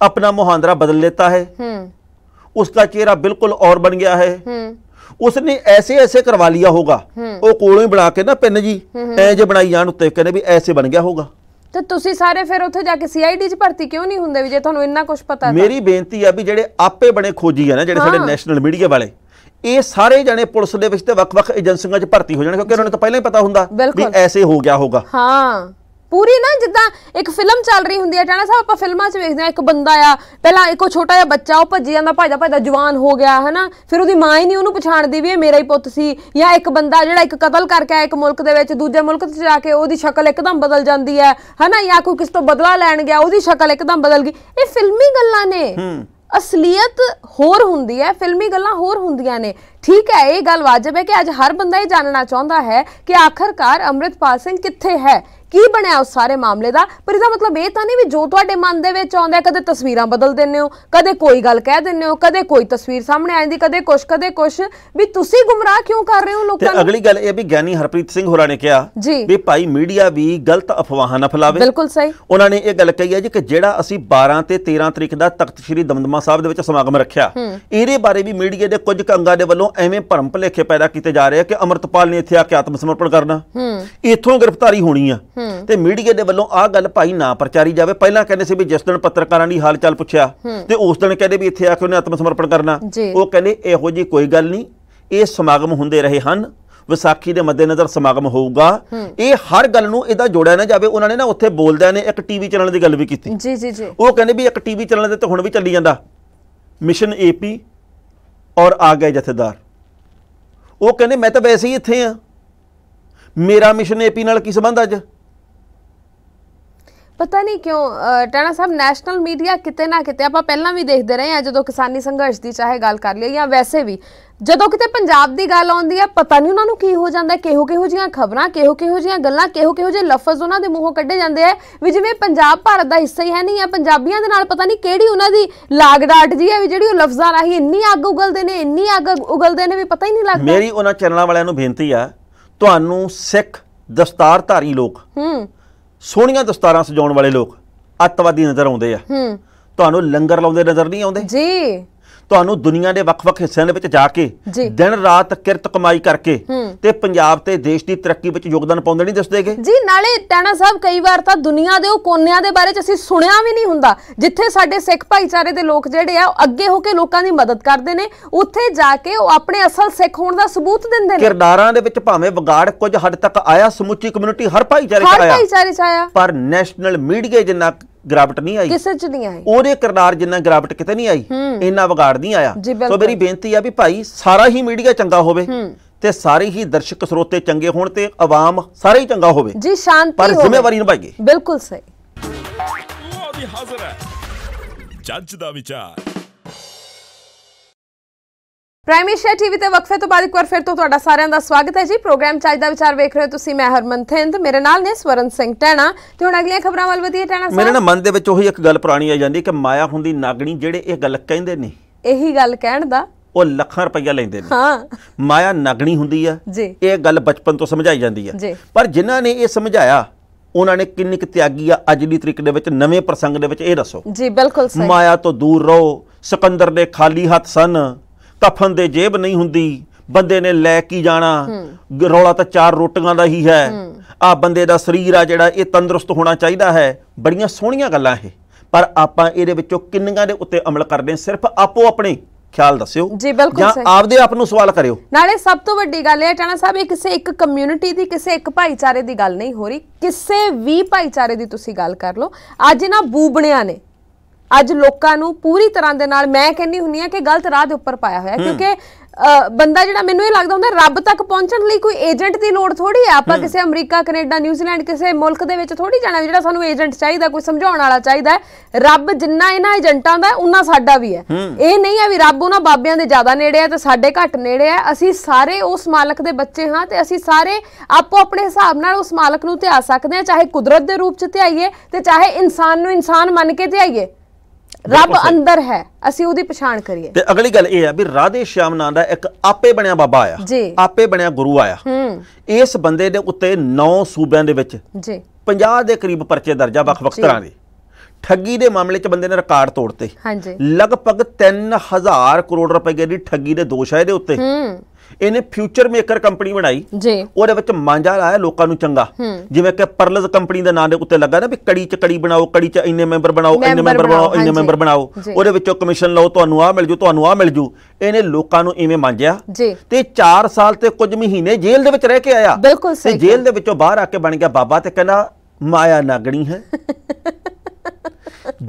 ਆਪਣਾ ਮੁਹਾਂਦਰਾ ਬਦਲ ਲੇਤਾ ਹੈ ਹੂੰ ਉਸ ਦਾ ਚਿਹਰਾ ਬਿਲਕੁਲ ਔਰ ਬਣ ਗਿਆ ਹੈ ਹੂੰ ਉਸ ਨੇ ਐਸੇ ਐਸੇ ਕਰਵਾ ਲਿਆ ਹੋਗਾ ਉਹ ਕੋਲੋਂ ਹੀ ਬਣਾ ਕੇ ਨਾ ਪਿੰਨ ਜੀ ਐ ਜੇ ਬਣਾਈ ਜਾਣ ਉੱਤੇ ਕਹਿੰਦੇ ਵੀ ਐਸੇ ਬਣ ਗਿਆ ਹੋਗਾ ਤੇ ਤੁਸੀਂ ਸਾਰੇ ਫਿਰ ਉੱਥੇ ਜਾ ਕੇ ਸੀਆਈਡੀ 'ਚ ਭਰਤੀ ਕਿਉਂ ਨਹੀਂ ਹੁੰਦੇ ਵੀ ਜੇ ਤੁਹਾਨੂੰ ਇੰਨਾ ਕੁਝ ਪਤਾ ਮੇਰੀ ਬੇਨਤੀ ਆ ਵੀ ਜਿਹੜੇ ਆਪੇ ਬਣੇ ਖੋਜੀ ਆ ਨਾ ਜਿਹੜੇ ਸਾਡੇ ਨੈਸ਼ਨਲ ਮੀਡੀਆ ਵਾਲੇ ਇਹ ਸਾਰੇ ਜਣੇ ਪੁਲਿਸ ਦੇ ਵਿੱਚ ਤੇ ਵੱਖ-ਵੱਖ ਏਜੰਸੀਆਂ 'ਚ ਭਰਤੀ ਹੋ ਜਾਣਗੇ ਕਿਉਂਕਿ ਉਹਨਾਂ ਨੂੰ ਤਾਂ ਪਹਿਲਾਂ ਹੀ ਪਤਾ ਹੁੰਦਾ ਵੀ ਐਸੇ ਹੋ ਗਿਆ ਹੋਗਾ ਹਾਂ ਪੂਰੀ ਨਾ ਜਿੱਦਾਂ ਇੱਕ ਫਿਲਮ ਚੱਲ ਰਹੀ ਹੁੰਦੀ ਹੈ ਟਾਣਾ ਸਾਹਿਬ ਆਪਾਂ ਫਿਲਮਾਂ 'ਚ ਵੇਖਦੇ ਆ ਇੱਕ ਬੰਦਾ ਆ ਪਹਿਲਾਂ ਇੱਕੋ ਛੋਟਾ ਜਿਹਾ ਬੱਚਾ ਉਹ ਭੱਜੀ ਜਾਂਦਾ ਭੱਜਦਾ ਭੱਜਦਾ ਜਵਾਨ ਹੋ ਗਿਆ ਹਨਾ ਫਿਰ ਉਹਦੀ ਮਾਂ ਹੀ ਨਹੀਂ ਉਹਨੂੰ ਪਛਾਣਦੀ ਵੀ ਇਹ ਮੇਰਾ ਹੀ ਪੁੱਤ ਸੀ ਜਾਂ ਇੱਕ ਬੰਦਾ ਜਿਹੜਾ ਇੱਕ ਕਤਲ ਕਰਕੇ ਆਇਆ ਇੱਕ ਮੁਲਕ ਦੇ ਵਿੱਚ ਦੂਜੇ ਮੁਲਕ 'ਚ ਜਾ ਕੇ ਉਹਦੀ ਸ਼ਕਲ ਇੱਕਦਮ ਬਦਲ ਜਾਂਦੀ ਹੈ ਹਨਾ ਜਾਂ ਕੋਈ ਕਿਸ ਤੋਂ ਬਦਲਾ ਲੈਣ ਗਿਆ ਉਹਦੀ ਸ਼ਕਲ ਇੱਕਦਮ ਬਦਲ ਗਈ ਇਹ ਫਿਲਮੀ ਗੱਲਾਂ ਨੇ ਅਸਲੀਅਤ ਹੋਰ ਹੁੰਦੀ ਹੈ ਫਿਲਮੀ ਗੱਲਾਂ ਹੋਰ ਹੁੰਦੀਆਂ ਨੇ ਠੀਕ ਹੈ ਇਹ ਗੱਲ ਵਾਜਬ ਹੈ ਕਿ ਅੱਜ ਹਰ ਬੰਦਾ ਇਹ ਜਾਣਨਾ ਚਾਹੁੰਦਾ ਹੈ ਕਿ ਆਖਰਕਾਰ ਅਮਰਿਤਪਾਲ ਸਿੰਘ ਕਿੱਥੇ ਹੈ ਕੀ ਬਣਿਆ ਉਸ ਸਾਰੇ ਮਾਮਲੇ ਦਾ ਪਰ ਇਹਦਾ ਮਤਲਬ ਇਹ ਤਾਂ ਨਹੀਂ ਵੀ ਜੋ ਤੁਹਾਡੇ ਮਨ ਦੇ ਵਿੱਚ ਆਉਂਦਾ ਕਦੇ ਤਸਵੀਰਾਂ ਬਦਲ ਦਿੰਨੇ ਹੋ ਕਦੇ ਕੋਈ ਗੱਲ ਕਹਿ ਦਿੰਨੇ ਹੋ ਕਦੇ ਕੋਈ ਤਸਵੀਰ ਸਾਹਮਣੇ ਆਉਂਦੀ ਕਦੇ ਕੁਛ ਕਦੇ ਕੁਛ ਵੀ ਤੁਸੀਂ ਗੁੰਮਰਾਹ ਕਿਉਂ ਕਰ ਰਹੇ ਹੋ ਲੋਕਾਂ ਨੂੰ ਅਗਲੀ ਗੱਲ ਇਹ ਵੀ ਗਿਆਨੀ ਹਰਪ੍ਰੀਤ ਸਿੰਘ ਹੋਰਾਂ ਨੇ ਕਿਹਾ ਵੀ ਭਾਈ ਮੀਡੀਆ ਵੀ ਗਲਤ ਅਫਵਾਹਾਂ ਨਾ ਫਲਾਵੇ ਬਿਲਕੁਲ ਸਹੀ ਉਹਨਾਂ ਨੇ ਇਹ ਗੱਲ ਕਹੀ ਹੈ ਜੀ ਕਿ ਜਿਹੜਾ ਅਸੀਂ 12 ਤੇ 13 ਤਰੀਕ ਦਾ ਤਖਤ ਸ੍ਰੀ ਦਮਦਮਾ ਸਾਹਿਬ ਦੇ ਵਿੱਚ ਸਮਾਗਮ ਰੱਖਿਆ ਇਹਦੇ ਬਾਰੇ ਵੀ ਮੀਡੀਆ ਦੇ ਕੁਝ ਕੰਗਾ ਦੇ ਵੱਲੋਂ ਐਵੇਂ ਭਰਮ ਭਲੇਖੇ ਪੈਦਾ ਕੀਤੇ ਜਾ ਰਹੇ ਆ ਕਿ ਅਮਰਤਪਾਲ ਨੇ ਇੱਥੇ ਆ ਕੇ ਆਤਮ ਸਮਰਪਣ ਕਰਨਾ ਇੱਥੋਂ ਗ੍ਰਿਫਤਾਰੀ ਹੋਣੀ ਆ ਤੇ ਮੀਡੀਆ ਦੇ ਵੱਲੋਂ ਆਹ ਗੱਲ ਭਾਈ ਨਾ ਪ੍ਰਚਾਰੀ ਜਾਵੇ ਪਹਿਲਾਂ ਕਹਿੰਦੇ ਸੀ ਵੀ ਜਿਸ ਦਿਨ ਪੱਤਰਕਾਰਾਂ ਦੀ ਚਾਲ ਪੁੱਛਿਆ ਤੇ ਉਸ ਦਿਨ ਕਹਿੰਦੇ ਵੀ ਇੱਥੇ ਆ ਕੇ ਉਹਨੇ ਆਤਮ ਸਮਰਪਣ ਕਰਨਾ ਉਹ ਕਹਿੰਦੇ ਇਹੋ ਜੀ ਕੋਈ ਗੱਲ ਨਹੀਂ ਇਹ ਸਮਾਗਮ ਹੁੰਦੇ ਰਹੇ ਹਨ ਵਿਸਾਖੀ ਦੇ ਮੱਦੇਨਜ਼ਰ ਸਮਾਗਮ ਹੋਊਗਾ ਇਹ ਹਰ ਗੱਲ ਨੂੰ ਇਹਦਾ ਜੋੜਿਆ ਨਾ ਜਾਵੇ ਉਹਨਾਂ ਨੇ ਨਾ ਉੱਥੇ ਬੋਲਦਿਆਂ ਨੇ ਇੱਕ ਟੀਵੀ ਚੈਨਲ ਦੀ ਗੱਲ ਵੀ ਕੀਤੀ ਜੀ ਜੀ ਜੀ ਉਹ ਕਹਿੰਦੇ ਵੀ ਇੱਕ ਟੀਵੀ ਚੈਨਲ ਦੇ ਤੇ ਹੁਣ ਵੀ ਚੱਲੀ ਜਾਂਦਾ ਮਿਸ਼ਨ ਏਪੀ ਔਰ ਆ ਗਏ ਜਥੇਦਾਰ ਉਹ ਕਹਿੰਦੇ ਮੈਂ ਤਾਂ ਵੈਸੇ ਹੀ ਇੱਥੇ ਆ ਮੇਰਾ ਮਿਸ਼ਨ ਏਪੀ ਨਾਲ ਕੀ ਸੰਬੰਧ ਅੱਜ ਪਤਾ ਨਹੀਂ ਕਿਉਂ ਟਾਣਾ ਸਾਹਿਬ ਨੈਸ਼ਨਲ ਮੀਡੀਆ ਕਿਤੇ ਨਾ ਕਿਤੇ ਆਪਾਂ ਪਹਿਲਾਂ ਵੀ ਦੇਖਦੇ ਰਹੇ ਆ ਜਦੋਂ ਕਿਸਾਨੀ ਸੰਘਰਸ਼ ਦੀ ਚਾਹੇ ਗੱਲ ਕਰ ਲਈ ਜਾਂ ਵੈਸੇ ਵੀ ਜਦੋਂ ਕਿਤੇ ਪੰਜਾਬ ਦੀ ਗੱਲ ਆਉਂਦੀ ਹੈ ਪਤਾ ਨਹੀਂ ਉਹਨਾਂ ਨੂੰ ਕੀ ਹੋ ਜਾਂਦਾ ਕਿਹੋ ਕਿਹੋ ਜੀਆਂ ਖਬਰਾਂ ਕਿਹੋ ਕਿਹੋ ਜੀਆਂ ਗੱਲਾਂ ਕਿਹੋ ਕਿਹੋ ਜੇ ਲਫ਼ਜ਼ ਉਹਨਾਂ ਦੇ ਮੂੰਹੋਂ ਕੱਢੇ ਜਾਂਦੇ ਆ ਵੀ ਜਿਵੇਂ ਪੰਜਾਬ ਭਾਰਤ ਦਾ ਹਿੱਸਾ ਹੀ ਹੈ ਨਹੀਂ ਆ ਪੰਜਾਬੀਆਂ ਦੇ ਨਾਲ ਪਤਾ ਨਹੀਂ ਕਿਹੜੀ ਉਹਨਾਂ ਦੀ ਲਾਗਡਾਟ ਜੀ ਆ ਵੀ ਜਿਹੜੀ ਉਹ ਲਫ਼ਜ਼ਾਂ ਰਾਹੀਂ ਇੰਨੀ ਅੱਗ ਉਗਲਦੇ ਨੇ ਇੰਨੀ ਅੱਗ ਉਗਲਦੇ ਨੇ ਵੀ ਪਤਾ ਹੀ ਨਹੀਂ ਲੱਗਦਾ ਮੇਰੀ ਉਹਨਾਂ ਚੈਨਲਾਂ ਵਾਲਿਆਂ ਨੂੰ ਬੇਨਤੀ ਆ ਤੁਹਾਨੂੰ ਸਿੱਖ ਦਸਤਾਰਧਾਰੀ ਲੋਕ ਹੂੰ ਸੋਹਣੀਆਂ ਦਸਤਾਰਾਂ ਸਜਾਉਣ ਵਾਲੇ ਲੋਕ ਅੱਤਵਾਦੀ ਨਜ਼ਰ ਆਉਂਦੇ ਆ ਹੂੰ ਤੁਹਾਨੂੰ ਲੰਗਰ ਲਾਉਂਦੇ ਨਜ਼ਰ ਨਹੀਂ ਆਉਂਦੇ ਜੀ ਤੁਹਾਨੂੰ ਦੁਨੀਆ ਦੇ ਵੱਖ-ਵੱਖ ਹਿੱਸਿਆਂ ਦੇ ਵਿੱਚ ਜਾ ਕੇ ਦਿਨ ਰਾਤ ਕਿਰਤ ਕਮਾਈ ਕਰਕੇ ਤੇ ਪੰਜਾਬ ਤੇ ਦੇਸ਼ ਦੀ ਤਰੱਕੀ ਵਿੱਚ ਯੋਗਦਾਨ ਪਾਉਂਦੇ ਨਹੀਂ ਦਿਸਦੇਗੇ ਜੀ ਨਾਲੇ ਟੈਣਾ ਸਾਹਿਬ ਕਈ ਵਾਰ ਤਾਂ ਦੁਨੀਆ ਦੇ ਉਹ ਕੋਨਿਆਂ ਦੇ ਬਾਰੇ ਚ ਅਸੀਂ ਸੁਣਿਆ ਵੀ ਨਹੀਂ ਹੁੰਦਾ ਜਿੱਥੇ ਸਾਡੇ ਸਿੱਖ ਭਾਈਚਾਰੇ ਦੇ ਲੋਕ ਜਿਹੜੇ ਆ ਅੱਗੇ ਹੋ ਕੇ ਲੋਕਾਂ ਦੀ ਮਦਦ ਕਰਦੇ ਨੇ ਉੱਥੇ ਜਾ ਕੇ ਉਹ ਆਪਣੇ ਅਸਲ ਸਿੱਖ ਹੋਣ ਦਾ ਸਬੂਤ ਦਿੰਦੇ ਨੇ ਕਿਰਦਾਰਾਂ ਦੇ ਵਿੱਚ ਭਾਵੇਂ ਵਿਗਾੜ ਕੁਝ ਹੱਦ ਤੱਕ ਆਇਆ ਸਮੁੱਚੀ ਕਮਿਊਨਿਟੀ ਹਰ ਭਾਈਚਾਰੇ ਚ ਆਇਆ ਪਰ ਨੈਸ਼ਨਲ ਮੀਡੀਆ ਜਿੰਨਾ ਗਰਾਵਟ ਨਹੀਂ ਆਈ ਕਿਸੇ ਚ ਨਹੀਂ ਆਈ ਉਹਦੇ ਕਿਰਦਾਰ ਜਿੰਨਾ ਗਰਾਵਟ ਕਿਤੇ ਨਹੀਂ ਆਈ ਇੰਨਾ ਵਿਗਾੜ ਨਹੀਂ ਆਇਆ ਸੋ ਮੇਰੀ ਬੇਨਤੀ ਆ ਵੀ ਭਾਈ ਸਾਰਾ ਹੀ ਮੀਡੀਆ ਚੰਗਾ ਹੋਵੇ ਤੇ ਸਾਰੇ ਹੀ ਦਰਸ਼ਕ ਸਰੋਤੇ ਚੰਗੇ ਹੋਣ ਤੇ ਆਵਾਮ ਸਾਰੇ ਹੀ ਚੰਗਾ ਹੋਵੇ ਜੀ ਸ਼ਾਂਤੀ ਪਰ ਜ਼ਿੰਮੇਵਾਰੀ ਨਿਭਾਈਏ ਬਿਲਕੁਲ ਸਹੀ ਉਹ ਵੀ ਹਾਜ਼ਰ ਹੈ ਜੱਜ ਦਾ ਵਿਚਾਰ ਪ੍ਰਾਈਮ ਟੀਵੀ ਤੇ ਵਕਫੇ ਤੋਂ ਬਾਅਦ ਇੱਕ ਵਾਰ ਫਿਰ ਤੋਂ ਤੁਹਾਡਾ ਸਾਰਿਆਂ ਦਾ ਸਵਾਗਤ ਹੈ ਜੀ ਪ੍ਰੋਗਰਾਮ ਚਾਜ ਦਾ ਵਿਚਾਰ ਵੇਖ ਰਹੇ ਹੋ ਤੁਸੀਂ ਮੈਂ ਹਰਮਨ ਥਿੰਦ ਮੇਰੇ ਨਾਲ ਨੇ ਸਵਰਨ ਸਿੰਘ ਟੈਣਾ ਤੇ ਹੁਣ ਅਗਲੀਆਂ ਖਬਰਾਂ ਵੱਲ ਵਧੀਏ ਟੈਣਾ ਸਾਹਿਬ ਮੇਰੇ ਨਾਲ ਮਨ ਦੇ ਵਿੱਚ ਉਹੀ ਇੱਕ ਗੱਲ ਪੁਰਾਣੀ ਆ ਜਾਂਦੀ ਕਿ ਮਾਇਆ ਹੁੰਦੀ ਨਾਗਣੀ ਜਿਹੜੇ ਇਹ ਗੱਲ ਕਹਿੰਦੇ ਨੇ ਇਹੀ ਗੱਲ ਕਹਿਣ ਦਾ ਉਹ ਲੱਖਾਂ ਰੁਪਈਆ ਲੈਂਦੇ ਨੇ ਹਾਂ ਮਾਇਆ ਨਾਗਣੀ ਹੁੰਦੀ ਆ ਜੀ ਇਹ ਗੱਲ ਬਚਪਨ ਤੋਂ ਸਮਝਾਈ ਜਾਂਦੀ ਆ ਪਰ ਜਿਨ੍ਹਾਂ ਨੇ ਇਹ ਸਮਝਾਇਆ ਉਹਨਾਂ ਨੇ ਕਿੰਨੀ ਕਿ ਤਿਆਗੀ ਆ ਅੱਜ ਦੀ ਤਰੀਕ ਦੇ ਵਿੱਚ ਨਵੇਂ ਪ੍ਰਸੰਗ ਦੇ ਵਿੱਚ ਇਹ ਦੱਸੋ ਜੀ ਬਿਲਕੁਲ ਸਹੀ ਮਾਇਆ ਤੋਂ ਦੂਰ ਰਹੋ ਸਿਕੰਦਰ ਦੇ ਖਾਲੀ ਹੱਥ ਸਨ ਕਫਨ ਦੇ ਜੇਬ ਨਹੀਂ ਹੁੰਦੀ ਬੰਦੇ ਨੇ ਲੈ ਕੀ ਜਾਣਾ ਰੌਲਾ ਤਾਂ ਚਾਰ ਰੋਟੀਆਂ ਦਾ ਹੀ ਹੈ ਆ ਬੰਦੇ ਦਾ ਸਰੀਰ ਆ ਜਿਹੜਾ ਇਹ ਤੰਦਰੁਸਤ ਹੋਣਾ ਚਾਹੀਦਾ ਹੈ ਬੜੀਆਂ ਸੋਹਣੀਆਂ ਗੱਲਾਂ ਇਹ ਪਰ ਆਪਾਂ ਇਹਦੇ ਵਿੱਚੋਂ ਕਿੰਨੀਆਂ ਦੇ ਉੱਤੇ ਅਮਲ ਕਰਦੇ ਸਿਰਫ ਆਪੋ ਆਪਣੇ ਖਿਆਲ ਦੱਸਿਓ ਜੀ ਬਿਲਕੁਲ ਸਹੀ ਜਾਂ ਆਪਦੇ ਆਪ ਨੂੰ ਸਵਾਲ ਕਰਿਓ ਨਾਲੇ ਸਭ ਤੋਂ ਵੱਡੀ ਗੱਲ ਇਹ ਹੈ ਟਾਣਾ ਸਾਹਿਬ ਇਹ ਕਿਸੇ ਇੱਕ ਕਮਿਊਨਿਟੀ ਦੀ ਕਿਸੇ ਇੱਕ ਭਾਈਚਾਰੇ ਦੀ ਗੱਲ ਨਹੀਂ ਹੋ ਰਹੀ ਕਿਸੇ ਵੀ ਭਾਈਚਾਰੇ ਦੀ ਤੁਸੀਂ ਗੱਲ ਕਰ ਲਓ ਅੱਜ ਇਹਨਾਂ ਬੂਬਣਿਆਂ ਨੇ ਅੱਜ ਲੋਕਾਂ ਨੂੰ ਪੂਰੀ ਤਰ੍ਹਾਂ ਦੇ ਨਾਲ ਮੈਂ ਕਹਿੰਨੀ ਹੁੰਨੀ ਆ ਕਿ ਗਲਤ ਰਾਹ ਦੇ ਉੱਪਰ ਪਾਇਆ ਹੋਇਆ ਕਿਉਂਕਿ ਬੰਦਾ ਜਿਹੜਾ ਮੈਨੂੰ ਇਹ ਲੱਗਦਾ ਹੁੰਦਾ ਰੱਬ ਤੱਕ ਪਹੁੰਚਣ ਲਈ ਕੋਈ ਏਜੰਟ ਦੀ ਲੋੜ ਥੋੜੀ ਆ ਆਪਾਂ ਕਿਸੇ ਅਮਰੀਕਾ ਕੈਨੇਡਾ ਨਿਊਜ਼ੀਲੈਂਡ ਕਿਸੇ ਮੁਲਕ ਦੇ ਵਿੱਚ ਥੋੜੀ ਜਾਣਾ ਜਿਹੜਾ ਸਾਨੂੰ ਏਜੰਟ ਚਾਹੀਦਾ ਕੋਈ ਸਮਝਾਉਣ ਵਾਲਾ ਚਾਹੀਦਾ ਰੱਬ ਜਿੰਨਾ ਇਹਨਾਂ ਏਜੰਟਾਂ ਦਾ ਉਹਨਾਂ ਸਾਡਾ ਵੀ ਹੈ ਇਹ ਨਹੀਂ ਆ ਵੀ ਰੱਬ ਉਹਨਾਂ ਬਾਬਿਆਂ ਦੇ ਜ਼ਿਆਦਾ ਨੇੜੇ ਆ ਤੇ ਸਾਡੇ ਘੱਟ ਨੇੜੇ ਆ ਅਸੀਂ ਸਾਰੇ ਉਸ ਮਾਲਕ ਦੇ ਬੱਚੇ ਹਾਂ ਤੇ ਅਸੀਂ ਸਾਰੇ ਆਪੋ ਆਪਣੇ ਹਿਸਾਬ ਨਾਲ ਉਸ ਮਾਲਕ ਨੂੰ ਧਿਆ ਸਕਦੇ ਆ ਚਾਹੇ ਕੁਦਰਤ ਦੇ ਰੂਪ ਚ ਧਿਆਈਏ ਤੇ ਚਾਹੇ ਇਨਸਾਨ ਨੂੰ ਇਨਸਾਨ ਮੰਨ ਕੇ ਧਿਆਈਏ ਰੱਬ ਅੰਦਰ ਹੈ ਅਸੀਂ ਉਹਦੀ ਪਛਾਣ ਕਰੀਏ ਤੇ ਅਗਲੀ ਗੱਲ ਇਹ ਆ ਵੀ ਰਾਧੇ ਸ਼ਾਮ ਨਾਂ ਦਾ ਇੱਕ ਆਪੇ ਬਣਿਆ ਬਾਬਾ ਆਇਆ ਆਪੇ ਬਣਿਆ ਗੁਰੂ ਆਇਆ ਇਸ ਬੰਦੇ ਦੇ ਉੱਤੇ 9 ਸੂਬਿਆਂ ਦੇ ਵਿੱਚ ਜੀ 50 ਦੇ ਕਰੀਬ ਪਰਚੇ ਦਰਜਾ ਵੱਖ-ਵੱਖ ਤਰ੍ਹਾਂ ਦੇ ਠੱਗੀ ਦੇ ਮਾਮਲੇ 'ਚ ਬੰਦੇ ਨੇ ਰਿਕਾਰਡ ਤੋੜਤੇ ਹਾਂਜੀ ਲਗਭਗ 3000 ਕਰੋੜ ਰੁਪਏ ਦੀ ਠੱਗੀ ਦੇ ਦੋਸ਼ ਆ ਇਹਦੇ ਉੱਤੇ ਹੂੰ ਇਹਨੇ ਫਿਊਚਰ ਮੇਕਰ ਕੰਪਨੀ ਬਣਾਈ ਜੀ ਉਹਦੇ ਵਿੱਚ ਮਾਂਜਾ ਲਾਇਆ ਲੋਕਾਂ ਨੂੰ ਚੰਗਾ ਜਿਵੇਂ ਕਿ ਪਰਲਜ਼ ਕੰਪਨੀ ਦਾ ਨਾਮ ਦੇ ਉੱਤੇ ਲੱਗਾ ਨਾ ਵੀ ਕੜੀ ਚ ਕੜੀ ਬਣਾਓ ਕੜੀ ਚ ਇੰਨੇ ਮੈਂਬਰ ਬਣਾਓ ਇੰਨੇ ਮੈਂਬਰ ਬਣਾਓ ਇੰਨੇ ਮੈਂਬਰ ਬਣਾਓ ਉਹਦੇ ਵਿੱਚੋਂ ਕਮਿਸ਼ਨ ਲਓ ਤੁਹਾਨੂੰ ਆ ਮਿਲ ਜੂ ਤੁਹਾਨੂੰ ਆ ਮਿਲ ਜੂ ਇਹਨੇ ਲੋਕਾਂ ਨੂੰ ਇਵੇਂ ਮਾਂਜਿਆ ਤੇ 4 ਸਾਲ ਤੇ ਕੁਝ ਮਹੀਨੇ ਜੇਲ੍ਹ ਦੇ ਵਿੱਚ ਰਹਿ ਕੇ ਆਇਆ ਤੇ ਜੇਲ੍ਹ ਦੇ ਵਿੱਚੋਂ ਬਾਹਰ ਆ ਕੇ ਬਣ ਗਿਆ ਬਾਬਾ ਤੇ ਕਹਿੰਦਾ ਮਾਇਆ ਨਾਗਣੀ ਹੈ [LAUGHS]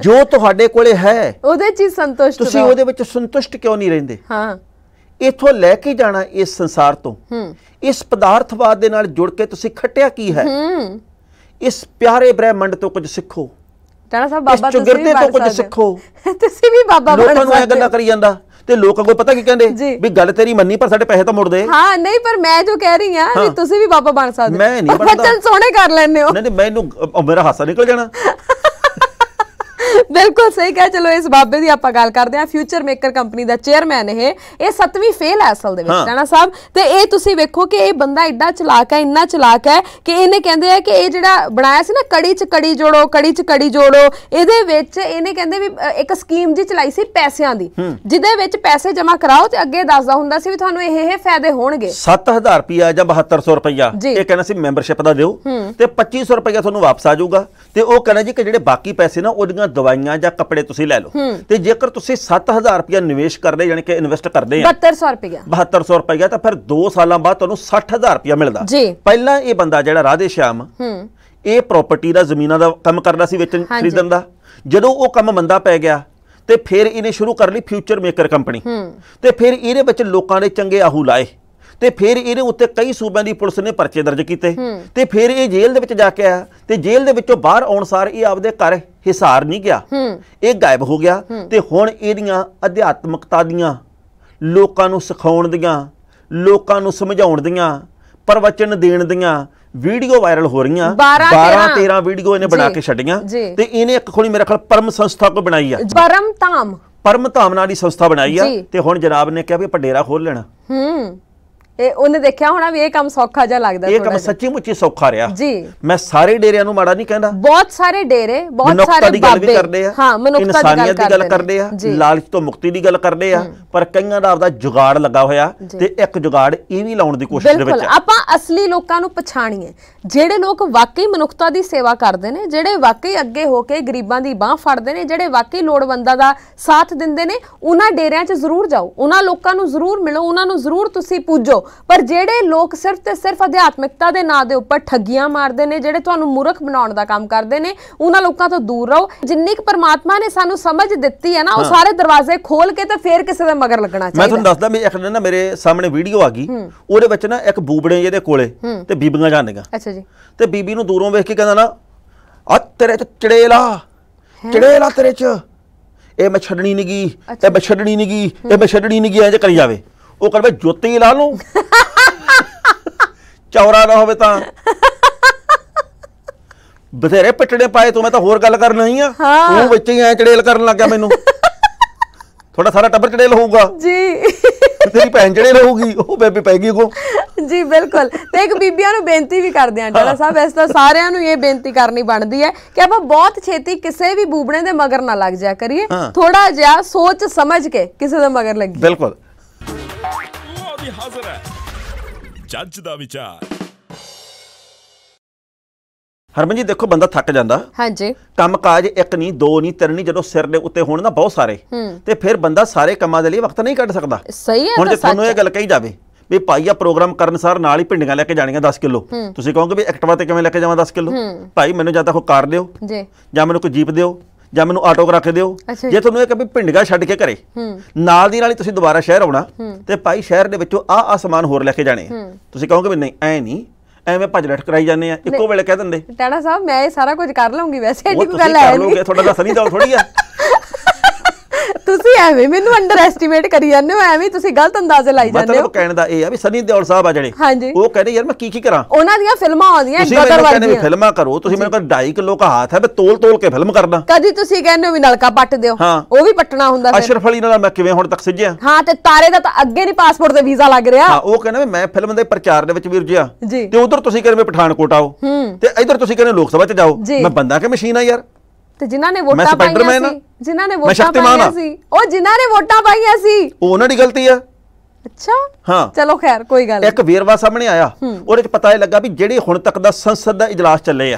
ਜੋ ਤੁਹਾਡੇ ਕੋਲੇ ਹੈ ਉਹਦੇ ਚ ਸੰਤੁਸ਼ਟ ਤੁਸੀਂ ਉਹਦੇ ਵਿੱਚ ਸੰਤੁਸ਼ਟ ਕਿਉਂ ਨਹੀਂ ਰਹਿੰਦੇ ਹਾਂ ਇਥੋਂ ਲੈ ਕੇ ਜਾਣਾ ਇਸ ਸੰਸਾਰ ਤੋਂ ਇਸ ਪਦਾਰਥਵਾਦ ਦੇ ਨਾਲ ਜੁੜ ਕੇ ਤੁਸੀਂ ਖਟਿਆ ਕੀ ਹੈ ਇਸ ਪਿਆਰੇ ਬ੍ਰਹਿਮੰਡ ਤੋਂ ਕੁਝ ਸਿੱਖੋ ਟਾਣਾ ਸਾਹਿਬ ਬਾਬਾ ਤੁਸੀਂ ਵੀ ਤੋਂ ਕੁਝ ਸਿੱਖੋ [LAUGHS] ਤੁਸੀਂ ਵੀ ਬਾਬਾ ਬਣ ਸਕਦੇ ਲੋਕਾਂ ਨੂੰ ਇਹ ਗੱਲਾਂ ਕਰੀ ਜਾਂਦਾ ਤੇ ਲੋਕਾਂ ਕੋਲ ਪਤਾ ਕੀ ਕਹਿੰਦੇ ਵੀ ਗੱਲ ਤੇਰੀ ਮੰਨੀ ਪਰ ਸਾਡੇ ਪੈਸੇ ਤਾਂ ਮੁੜਦੇ ਹਾਂ ਨਹੀਂ ਪਰ ਮੈਂ ਜੋ ਕਹਿ ਰਹੀ ਆ ਵੀ ਤੁਸੀਂ ਵੀ ਬਾਬਾ ਬਣ ਸਕਦੇ ਮੈਂ ਨਹੀਂ ਬਣਦਾ ਬਚਨ ਸੋਹਣੇ ਕਰ ਲੈਣੇ ਹੋ ਨਹੀਂ ਨਹੀਂ ਮੈਨੂੰ ਮੇਰਾ ਹਾਸਾ ਨਿਕਲ ਜਾਣਾ [LAUGHS] ਬਿਲਕੁਲ ਸਹੀ ਕਹਿ ਚਲੋ ਇਸ ਬਾਬੇ ਦੀ ਆਪਾਂ ਗੱਲ ਕਰਦੇ ਆ ਫਿਊਚਰ ਮੇਕਰ ਕੰਪਨੀ ਦਾ ਚੇਅਰਮੈਨ ਇਹ ਇਹ 7ਵੀਂ ਫੇਲ ਹੈ ਅਸਲ ਦੇ ਵਿੱਚ ਰਾਣਾ ਸਾਹਿਬ ਤੇ ਇਹ ਤੁਸੀਂ ਵੇਖੋ ਕਿ ਇਹ ਬੰਦਾ ਐਡਾ ਚਲਾਕ ਹੈ ਇੰਨਾ ਚਲਾਕ ਹੈ ਕਿ ਇਹਨੇ ਕਹਿੰਦੇ ਆ ਕਿ ਇਹ ਜਿਹੜਾ ਬਣਾਇਆ ਸੀ ਨਾ ਕੜੀ ਚ ਕੜੀ ਜੋੜੋ ਕੜੀ ਚ ਕੜੀ ਜੋੜੋ ਇਹਦੇ ਵਿੱਚ ਇਹਨੇ ਕਹਿੰਦੇ ਵੀ ਇੱਕ ਸਕੀਮ ਜੀ ਚਲਾਈ ਸੀ ਪੈਸਿਆਂ ਦੀ ਜਿਹਦੇ ਵਿੱਚ ਪੈਸੇ ਜਮ੍ਹਾਂ ਕਰਾਓ ਤੇ ਅੱਗੇ ਦੱਸਦਾ ਹੁੰਦਾ ਸੀ ਵੀ ਤੁਹਾਨੂੰ ਇਹ ਇਹ ਫਾਇਦੇ ਹੋਣਗੇ 7000 ਰੁਪਿਆ ਜਾਂ 7200 ਰੁਪਿਆ ਇਹ ਕਹਿੰਦਾ ਸੀ ਮੈਂਬਰਸ਼ਿਪ ਦਾ ਦਿਓ ਤੇ 2500 ਰੁਪਿਆ ਤੁਹਾਨੂੰ ਵਾਪਸ ਆ ਜਾਊਗਾ ਤੇ ਉਹ ਕਹਿੰਦਾ ਜੀ ਕਿ ਜਿਹੜੇ ਬਾਕੀ ਪੈਸੇ ਨਾ ਉਹਦੀਆਂ ਦਵਾਈਆਂ ਜਾਂ ਕੱਪੜੇ ਤੁਸੀਂ ਲੈ ਲਓ ਤੇ ਜੇਕਰ ਤੁਸੀਂ 7000 ਰੁਪਏ ਨਿਵੇਸ਼ ਕਰਦੇ ਯਾਨੀ ਕਿ ਇਨਵੈਸਟ ਕਰਦੇ ਆ 7200 ਰੁਪਏ 7200 ਰੁਪਏ ਤਾਂ ਫਿਰ 2 ਸਾਲਾਂ ਬਾਅਦ ਤੁਹਾਨੂੰ 60000 ਰੁਪਏ ਮਿਲਦਾ ਪਹਿਲਾਂ ਇਹ ਬੰਦਾ ਜਿਹੜਾ ਰਾਧੇ ਸ਼ਾਮ ਇਹ ਪ੍ਰਾਪਰਟੀ ਦਾ ਜ਼ਮੀਨਾਂ ਦਾ ਕੰਮ ਕਰਦਾ ਸੀ ਵੇਚਣ ਖਰੀਦਣ ਦਾ ਜਦੋਂ ਉਹ ਕੰਮ ਮੰਦਾ ਪੈ ਗਿਆ ਤੇ ਫਿਰ ਇਹਨੇ ਸ਼ੁਰੂ ਕਰ ਲਈ ਫਿਊਚਰ ਮੇਕਰ ਕੰਪਨੀ ਤੇ ਫਿਰ ਇਹਦੇ ਵਿੱਚ ਲੋਕਾਂ ਨੇ ਚੰਗੇ ਆਹੂ ਲਾਏ ਤੇ ਫਿਰ ਇਹਦੇ ਉੱਤੇ ਕਈ ਸੂਬਿਆਂ ਦੀ ਪੁਲਿਸ ਨੇ ਪਰਚੇ ਦਰਜ ਕੀਤੇ ਤੇ ਫਿਰ ਇਹ ਜੇਲ੍ਹ ਦੇ ਵਿੱਚ ਜਾ ਕੇ ਆਇਆ ਤੇ ਜੇਲ੍ਹ ਦੇ ਵਿੱਚੋਂ ਬਾਹਰ ਆਉਣ ਸਾਰ ਇਹ ਆਪਦੇ ਘਰ ਹਿਸਾਰ ਨਹੀਂ ਗਿਆ ਇਹ ਗਾਇਬ ਹੋ ਗਿਆ ਤੇ ਹੁਣ ਇਹਦੀਆਂ ਅਧਿਆਤਮਕਤਾ ਦੀਆਂ ਲੋਕਾਂ ਨੂੰ ਸਿਖਾਉਣ ਦੀਆਂ ਲੋਕਾਂ ਨੂੰ ਸਮਝਾਉਣ ਦੀਆਂ ਪ੍ਰਵਚਨ ਦੇਣ ਦੀਆਂ ਵੀਡੀਓ ਵਾਇਰਲ ਹੋ ਰਹੀਆਂ 12 13 ਵੀਡੀਓ ਇਹਨੇ ਬਣਾ ਕੇ ਛੱਡੀਆਂ ਤੇ ਇਹਨੇ ਇੱਕ ਖੋਣੀ ਮੇਰੇ ਖਿਆਲ ਪਰਮ ਸੰਸਥਾ ਕੋ ਬਣਾਈ ਆ ਪਰਮ ਧਾਮ ਪਰਮ ਧਾਮ ਨਾਲ ਦੀ ਸੰਸਥਾ ਬਣਾਈ ਆ ਤੇ ਹੁਣ ਜਨਾਬ ਨੇ ਕਿਹਾ ਵੀ ਆਪਾਂ ਡੇਰਾ ਖੋਲ ਲੈਣਾ ਹੂੰ ਇਹ ਉਹਨੇ ਦੇਖਿਆ ਹੋਣਾ ਵੀ ਇਹ ਕੰਮ ਸੌਖਾ ਜਿਹਾ ਲੱਗਦਾ ਇਹ ਕੰਮ ਸੱਚੀ ਮੁੱਚੀ ਸੌਖਾ ਰਿਹਾ ਜੀ ਮੈਂ ਸਾਰੇ ਡੇਰਿਆਂ ਨੂੰ ਮਾੜਾ ਨਹੀਂ ਕਹਿੰਦਾ ਬਹੁਤ ਸਾਰੇ ਡੇਰੇ ਬਹੁਤ ਸਾਰੇ ਬਾਬੇ ਗੱਲ ਕਰਦੇ ਆ ਹਾਂ ਮਨੁੱਖਤਾ ਦੀ ਗੱਲ ਕਰਦੇ ਆ ਲਾਲਚ ਤੋਂ ਮੁਕਤੀ ਦੀ ਗੱਲ ਕਰਦੇ ਆ ਪਰ ਕਈਆਂ ਦਾ ਆਪਦਾ ਜੁਗਾੜ ਲੱਗਾ ਹੋਇਆ ਤੇ ਇੱਕ ਜੁਗਾੜ ਇਹ ਵੀ ਲਾਉਣ ਦੀ ਕੋਸ਼ਿਸ਼ ਦੇ ਵਿੱਚ ਬਿਲਕੁਲ ਆਪਾਂ ਅਸਲੀ ਲੋਕਾਂ ਨੂੰ ਪਛਾਣੀਏ ਜਿਹੜੇ ਲੋਕ ਵਾਕਈ ਮਨੁੱਖਤਾ ਦੀ ਸੇਵਾ ਕਰਦੇ ਨੇ ਜਿਹੜੇ ਵਾਕਈ ਅੱਗੇ ਹੋ ਕੇ ਗਰੀਬਾਂ ਦੀ ਬਾਹ ਫੜਦੇ ਨੇ ਜਿਹੜੇ ਵਾਕਈ ਲੋੜਵੰਦਾਂ ਦਾ ਸਾਥ ਦਿੰਦੇ ਨੇ ਉਹਨਾਂ ਡੇਰਿਆਂ 'ਚ ਜ਼ਰੂਰ ਜਾਓ ਉਹਨਾਂ ਲੋਕਾਂ ਨੂੰ ਜ਼ਰੂਰ ਮਿਲੋ ਉਹਨਾਂ ਨੂੰ ਜ਼ਰੂਰ ਤੁਸੀਂ ਪੂਜੋ ਪਰ ਜਿਹੜੇ ਲੋਕ ਸਿਰਫ ਤੇ ਸਿਰਫ ਅਧਿਆਤਮਿਕਤਾ ਦੇ ਨਾਂ ਦੇ ਉੱਪਰ ਠੱਗੀਆਂ ਮਾਰਦੇ ਨੇ ਜਿਹੜੇ ਤੁਹਾਨੂੰ ਮੂਰਖ ਬਣਾਉਣ ਦਾ ਕੰਮ ਕਰਦੇ ਨੇ ਉਹਨਾਂ ਲੋਕਾਂ ਤੋਂ ਦੂਰ ਰਹੋ ਜਿੰਨੀ ਕਿ ਪਰਮਾਤਮਾ ਨੇ ਸਾਨੂੰ ਸਮਝ ਦਿੱਤੀ ਹੈ ਨਾ ਉਹ ਸਾਰੇ ਦਰਵਾਜ਼ੇ ਖੋਲ ਕੇ ਤੇ ਫੇਰ ਕਿਸੇ ਦੇ ਮਗਰ ਲੱਗਣਾ ਚਾਹੀਦਾ ਮੈਂ ਤੁਹਾਨੂੰ ਦੱਸਦਾ ਮੈਂ ਇੱਕ ਨਾ ਮੇਰੇ ਸਾਹਮਣੇ ਵੀਡੀਓ ਆ ਗਈ ਉਹਦੇ ਵਿੱਚ ਨਾ ਇੱਕ ਬੂਬੜੇ ਜਿਹਦੇ ਕੋਲੇ ਤੇ ਬੀਬੀਆਂ ਜਾਂਦੀਆਂ ਅੱਛਾ ਜੀ ਤੇ ਬੀਬੀ ਨੂੰ ਦੂਰੋਂ ਵੇਖ ਕੇ ਕਹਿੰਦਾ ਨਾ ਆ ਤੇਰੇ ਚ ਚੜੇਲਾ ਚੜੇਲਾ ਤੇਰੇ ਚ ਇਹ ਮੈਂ ਛੱਡਣੀ ਨਹੀਂ ਗਈ ਤੇ ਮੈਂ ਛੱਡਣੀ ਗਈ ਇਹ ਮੈਂ ਛੱਡਣੀ ਨਹੀਂ ਐਂ ਜੇ ਕਰੀ ਜਾਵੇ ਉਹ ਕਹਿੰਦਾ ਜੁੱਤੀ ਲਾ ਲੂੰ ਚੌਰਾ ਨਾ ਹੋਵੇ ਤਾਂ ਬਥੇਰੇ ਪਟੜੇ ਪਾਏ ਤੂੰ ਮੈਂ ਤਾਂ ਹੋਰ ਗੱਲ ਕਰਨ ਆਈ ਆ ਤੂੰ ਵਿੱਚ ਹੀ ਐ ਚੜੇਲ ਕਰਨ ਲੱਗਿਆ ਮੈਨੂੰ ਥੋੜਾ ਸਾਰਾ ਟੱਬਰ ਚੜੇਲ ਹੋਊਗਾ ਜੀ ਤੇਰੀ ਭੈਣ ਚੜੇਲ ਹੋਊਗੀ ਉਹ ਬੇਬੀ ਪੈ ਗਈ ਕੋ ਜੀ ਬਿਲਕੁਲ ਤੇ ਇੱਕ ਬੀਬੀਆਂ ਨੂੰ ਬੇਨਤੀ ਵੀ ਕਰਦੇ ਆਂ ਜਿਹੜਾ ਸਾਹਿਬ ਇਸ ਤਰ੍ਹਾਂ ਸਾਰਿਆਂ ਨੂੰ ਇਹ ਬੇਨਤੀ ਕਰਨੀ ਬਣਦੀ ਹੈ ਕਿ ਆਪਾਂ ਬਹੁਤ ਛੇਤੀ ਕਿਸੇ ਵੀ ਬੂਬਣੇ ਦੇ ਮਗਰ ਨਾ ਲੱਗ ਜਾਇਆ ਕਰੀਏ ਥੋੜਾ ਜਿਹਾ ਸੋਚ ਸਮਝ ਕੇ ਕਿਸੇ ਦੇ ਮਗਰ ਲੱਗੀ ਬਿਲਕੁਲ ਹਾਜ਼ਰ ਹੈ ਜੱਜ ਦਾ ਵਿਚਾਰ ਹਰਮਨ ਜੀ ਦੇਖੋ ਬੰਦਾ ਥੱਕ ਜਾਂਦਾ ਹਾਂਜੀ ਕੰਮਕਾਜ ਇੱਕ ਨਹੀਂ ਦੋ ਨਹੀਂ ਤਿੰਨ ਨਹੀਂ ਜਦੋਂ ਸਿਰ ਦੇ ਉੱਤੇ ਹੋਣ ਨਾ ਬਹੁਤ ਸਾਰੇ ਤੇ ਫਿਰ ਬੰਦਾ ਸਾਰੇ ਕੰਮਾਂ ਦੇ ਲਈ ਵਕਤ ਨਹੀਂ ਕੱਢ ਸਕਦਾ ਸਹੀ ਹੈ ਹੁਣ ਜੇ ਤੁਹਾਨੂੰ ਇਹ ਗੱਲ ਕਹੀ ਜਾਵੇ ਵੀ ਭਾਈ ਆ ਪ੍ਰੋਗਰਾਮ ਕਰਨ ਸਾਰ ਨਾਲ ਹੀ ਪਿੰਡੀਆਂ ਲੈ ਕੇ ਜਾਣੀਆਂ 10 ਕਿਲੋ ਤੁਸੀਂ ਕਹੋਗੇ ਵੀ ਐਕਟਵਾ ਤੇ ਕਿਵੇਂ ਲੈ ਕੇ ਜਾਵਾਂ 10 ਕਿਲੋ ਭਾਈ ਮੈਨੂੰ ਜਾਂ ਤਾਂ ਕੋ ਕਾਰ ਦਿਓ ਜੀ ਜਾਂ ਮੈਨੂੰ ਕੋਈ ਜੀਪ ਦਿਓ ਜਾਂ ਮੈਨੂੰ ਆਟੋ ਕਰਾ ਕੇ ਦਿਓ ਜੇ ਤੁਹਾਨੂੰ ਇਹ ਕਹੇ ਪਿੰਡਗਾ ਛੱਡ ਕੇ ਘਰੇ ਨਾਲ ਦੀ ਨਾਲ ਤੁਸੀਂ ਦੁਬਾਰਾ ਸ਼ਹਿਰ ਆਉਣਾ ਤੇ ਭਾਈ ਸ਼ਹਿਰ ਦੇ ਵਿੱਚੋਂ ਆ ਆ ਸਮਾਨ ਹੋਰ ਲੈ ਕੇ ਜਾਣੇ ਤੁਸੀਂ ਕਹੋਗੇ ਵੀ ਨਹੀਂ ਐ ਨਹੀਂ ਐਵੇਂ ਭੱਜ ਲੜ ਕਰਾਈ ਜਾਂਦੇ ਆ ਇੱਕੋ ਵੇਲੇ ਕਹਿ ਦਿੰਦੇ ਟਾੜਾ ਸਾਹਿਬ ਮੈਂ ਇਹ ਸਾਰਾ ਕੁਝ ਕਰ ਲਵਾਂਗੀ ਵੈਸੇ ਐਡੀ ਕੋਈ ਗੱਲ ਹੈ ਨਹੀਂ ਤੁਹਾਡਾ ਦੱਸ ਨਹੀਂ ਦਉ ਥੋੜੀ ਆ [LAUGHS] ਤੁਸੀਂ ਐਵੇਂ ਮੈਨੂੰ ਅੰਡਰ ਐਸਟੀਮੇਟ ਕਰੀ ਜਾਂਦੇ ਹੋ ਐਵੇਂ ਤੁਸੀਂ ਗਲਤ ਅੰਦਾਜ਼ੇ ਲਾਈ ਜਾਂਦੇ ਹੋ ਮਤਲਬ ਕਹਿਣ ਦਾ ਇਹ ਆ ਵੀ ਸਨੀ ਦਿਓਲ ਸਾਹਿਬ ਆ ਜਿਹੜੇ ਉਹ ਕਹਿੰਦੇ ਯਾਰ ਮੈਂ ਕੀ ਕੀ ਕਰਾਂ ਉਹਨਾਂ ਦੀਆਂ ਫਿਲਮਾਂ ਆਉਂਦੀਆਂ ਗਦਰ ਵਾਲੀਆਂ ਵੀ ਫਿਲਮਾਂ ਕਰੋ ਤੁਸੀਂ ਮੈਨੂੰ ਕਹਿੰਦੇ 2.5 ਕਿਲੋ ਦਾ ਹੱਥ ਹੈ ਮੈਂ ਤੋਲ ਤੋਲ ਕੇ ਫਿਲਮ ਕਰਦਾ ਕਦੀ ਤੁਸੀਂ ਕਹਿੰਦੇ ਹੋ ਵੀ ਨਲਕਾ ਪੱਟ ਦਿਓ ਉਹ ਵੀ ਪੱਟਣਾ ਹੁੰਦਾ ਫਿਰ ਅਸ਼ਰਫ ਅਲੀ ਨਾਲ ਮੈਂ ਕਿਵੇਂ ਹੁਣ ਤੱਕ ਸਿੱਝਿਆ ਹਾਂ ਤੇ ਤਾਰੇ ਦਾ ਤਾਂ ਅੱਗੇ ਨਹੀਂ ਪਾਸਪੋਰਟ ਤੇ ਵੀਜ਼ਾ ਲੱਗ ਰਿਹਾ ਹਾਂ ਉਹ ਕਹਿੰਦਾ ਮੈਂ ਫਿਲਮ ਦੇ ਪ੍ਰਚਾਰ ਦੇ ਵਿੱਚ ਵੀ ਰੁਝਿਆ ਤੇ ਉਧਰ ਤੁਸੀਂ ਕਹਿੰਦੇ ਮੈਂ ਪਠਾਨਕੋਟ ਆਓ ਤੇ ਇਧਰ ਤੁਸੀਂ ਕਹਿੰਦੇ ਲੋਕ ਸਭਾ ਚ ਜਾਓ ਮੈਂ ਬੰਦਾ ਕਿ ਮਸ਼ੀਨ ਆ ਯਾਰ ਤੇ ਜਿਨ੍ਹਾਂ ਨੇ ਵੋਟਾਂ ਪਾਈਆਂ ਸੀ ਜਿਨ੍ਹਾਂ ਨੇ ਵੋਟਾਂ ਪਾਈਆਂ ਸੀ ਉਹ ਜਿਨ੍ਹਾਂ ਨੇ ਵੋਟਾਂ ਪਾਈਆਂ ਸੀ ਉਹ ਉਹਨਾਂ ਦੀ ਗਲਤੀ ਆ ਅੱਛਾ ਹਾਂ ਚਲੋ ਖੈਰ ਕੋਈ ਗੱਲ ਇੱਕ ਵੇਰਵਾ ਸਾਹਮਣੇ ਆਇਆ ਉਹਦੇ ਚ ਪਤਾ ਇਹ ਲੱਗਾ ਵੀ ਜਿਹੜੀ ਹੁਣ ਤੱਕ ਦਾ ਸੰਸਦ ਦਾ ਇਜਲਾਸ ਚੱਲੇ ਆ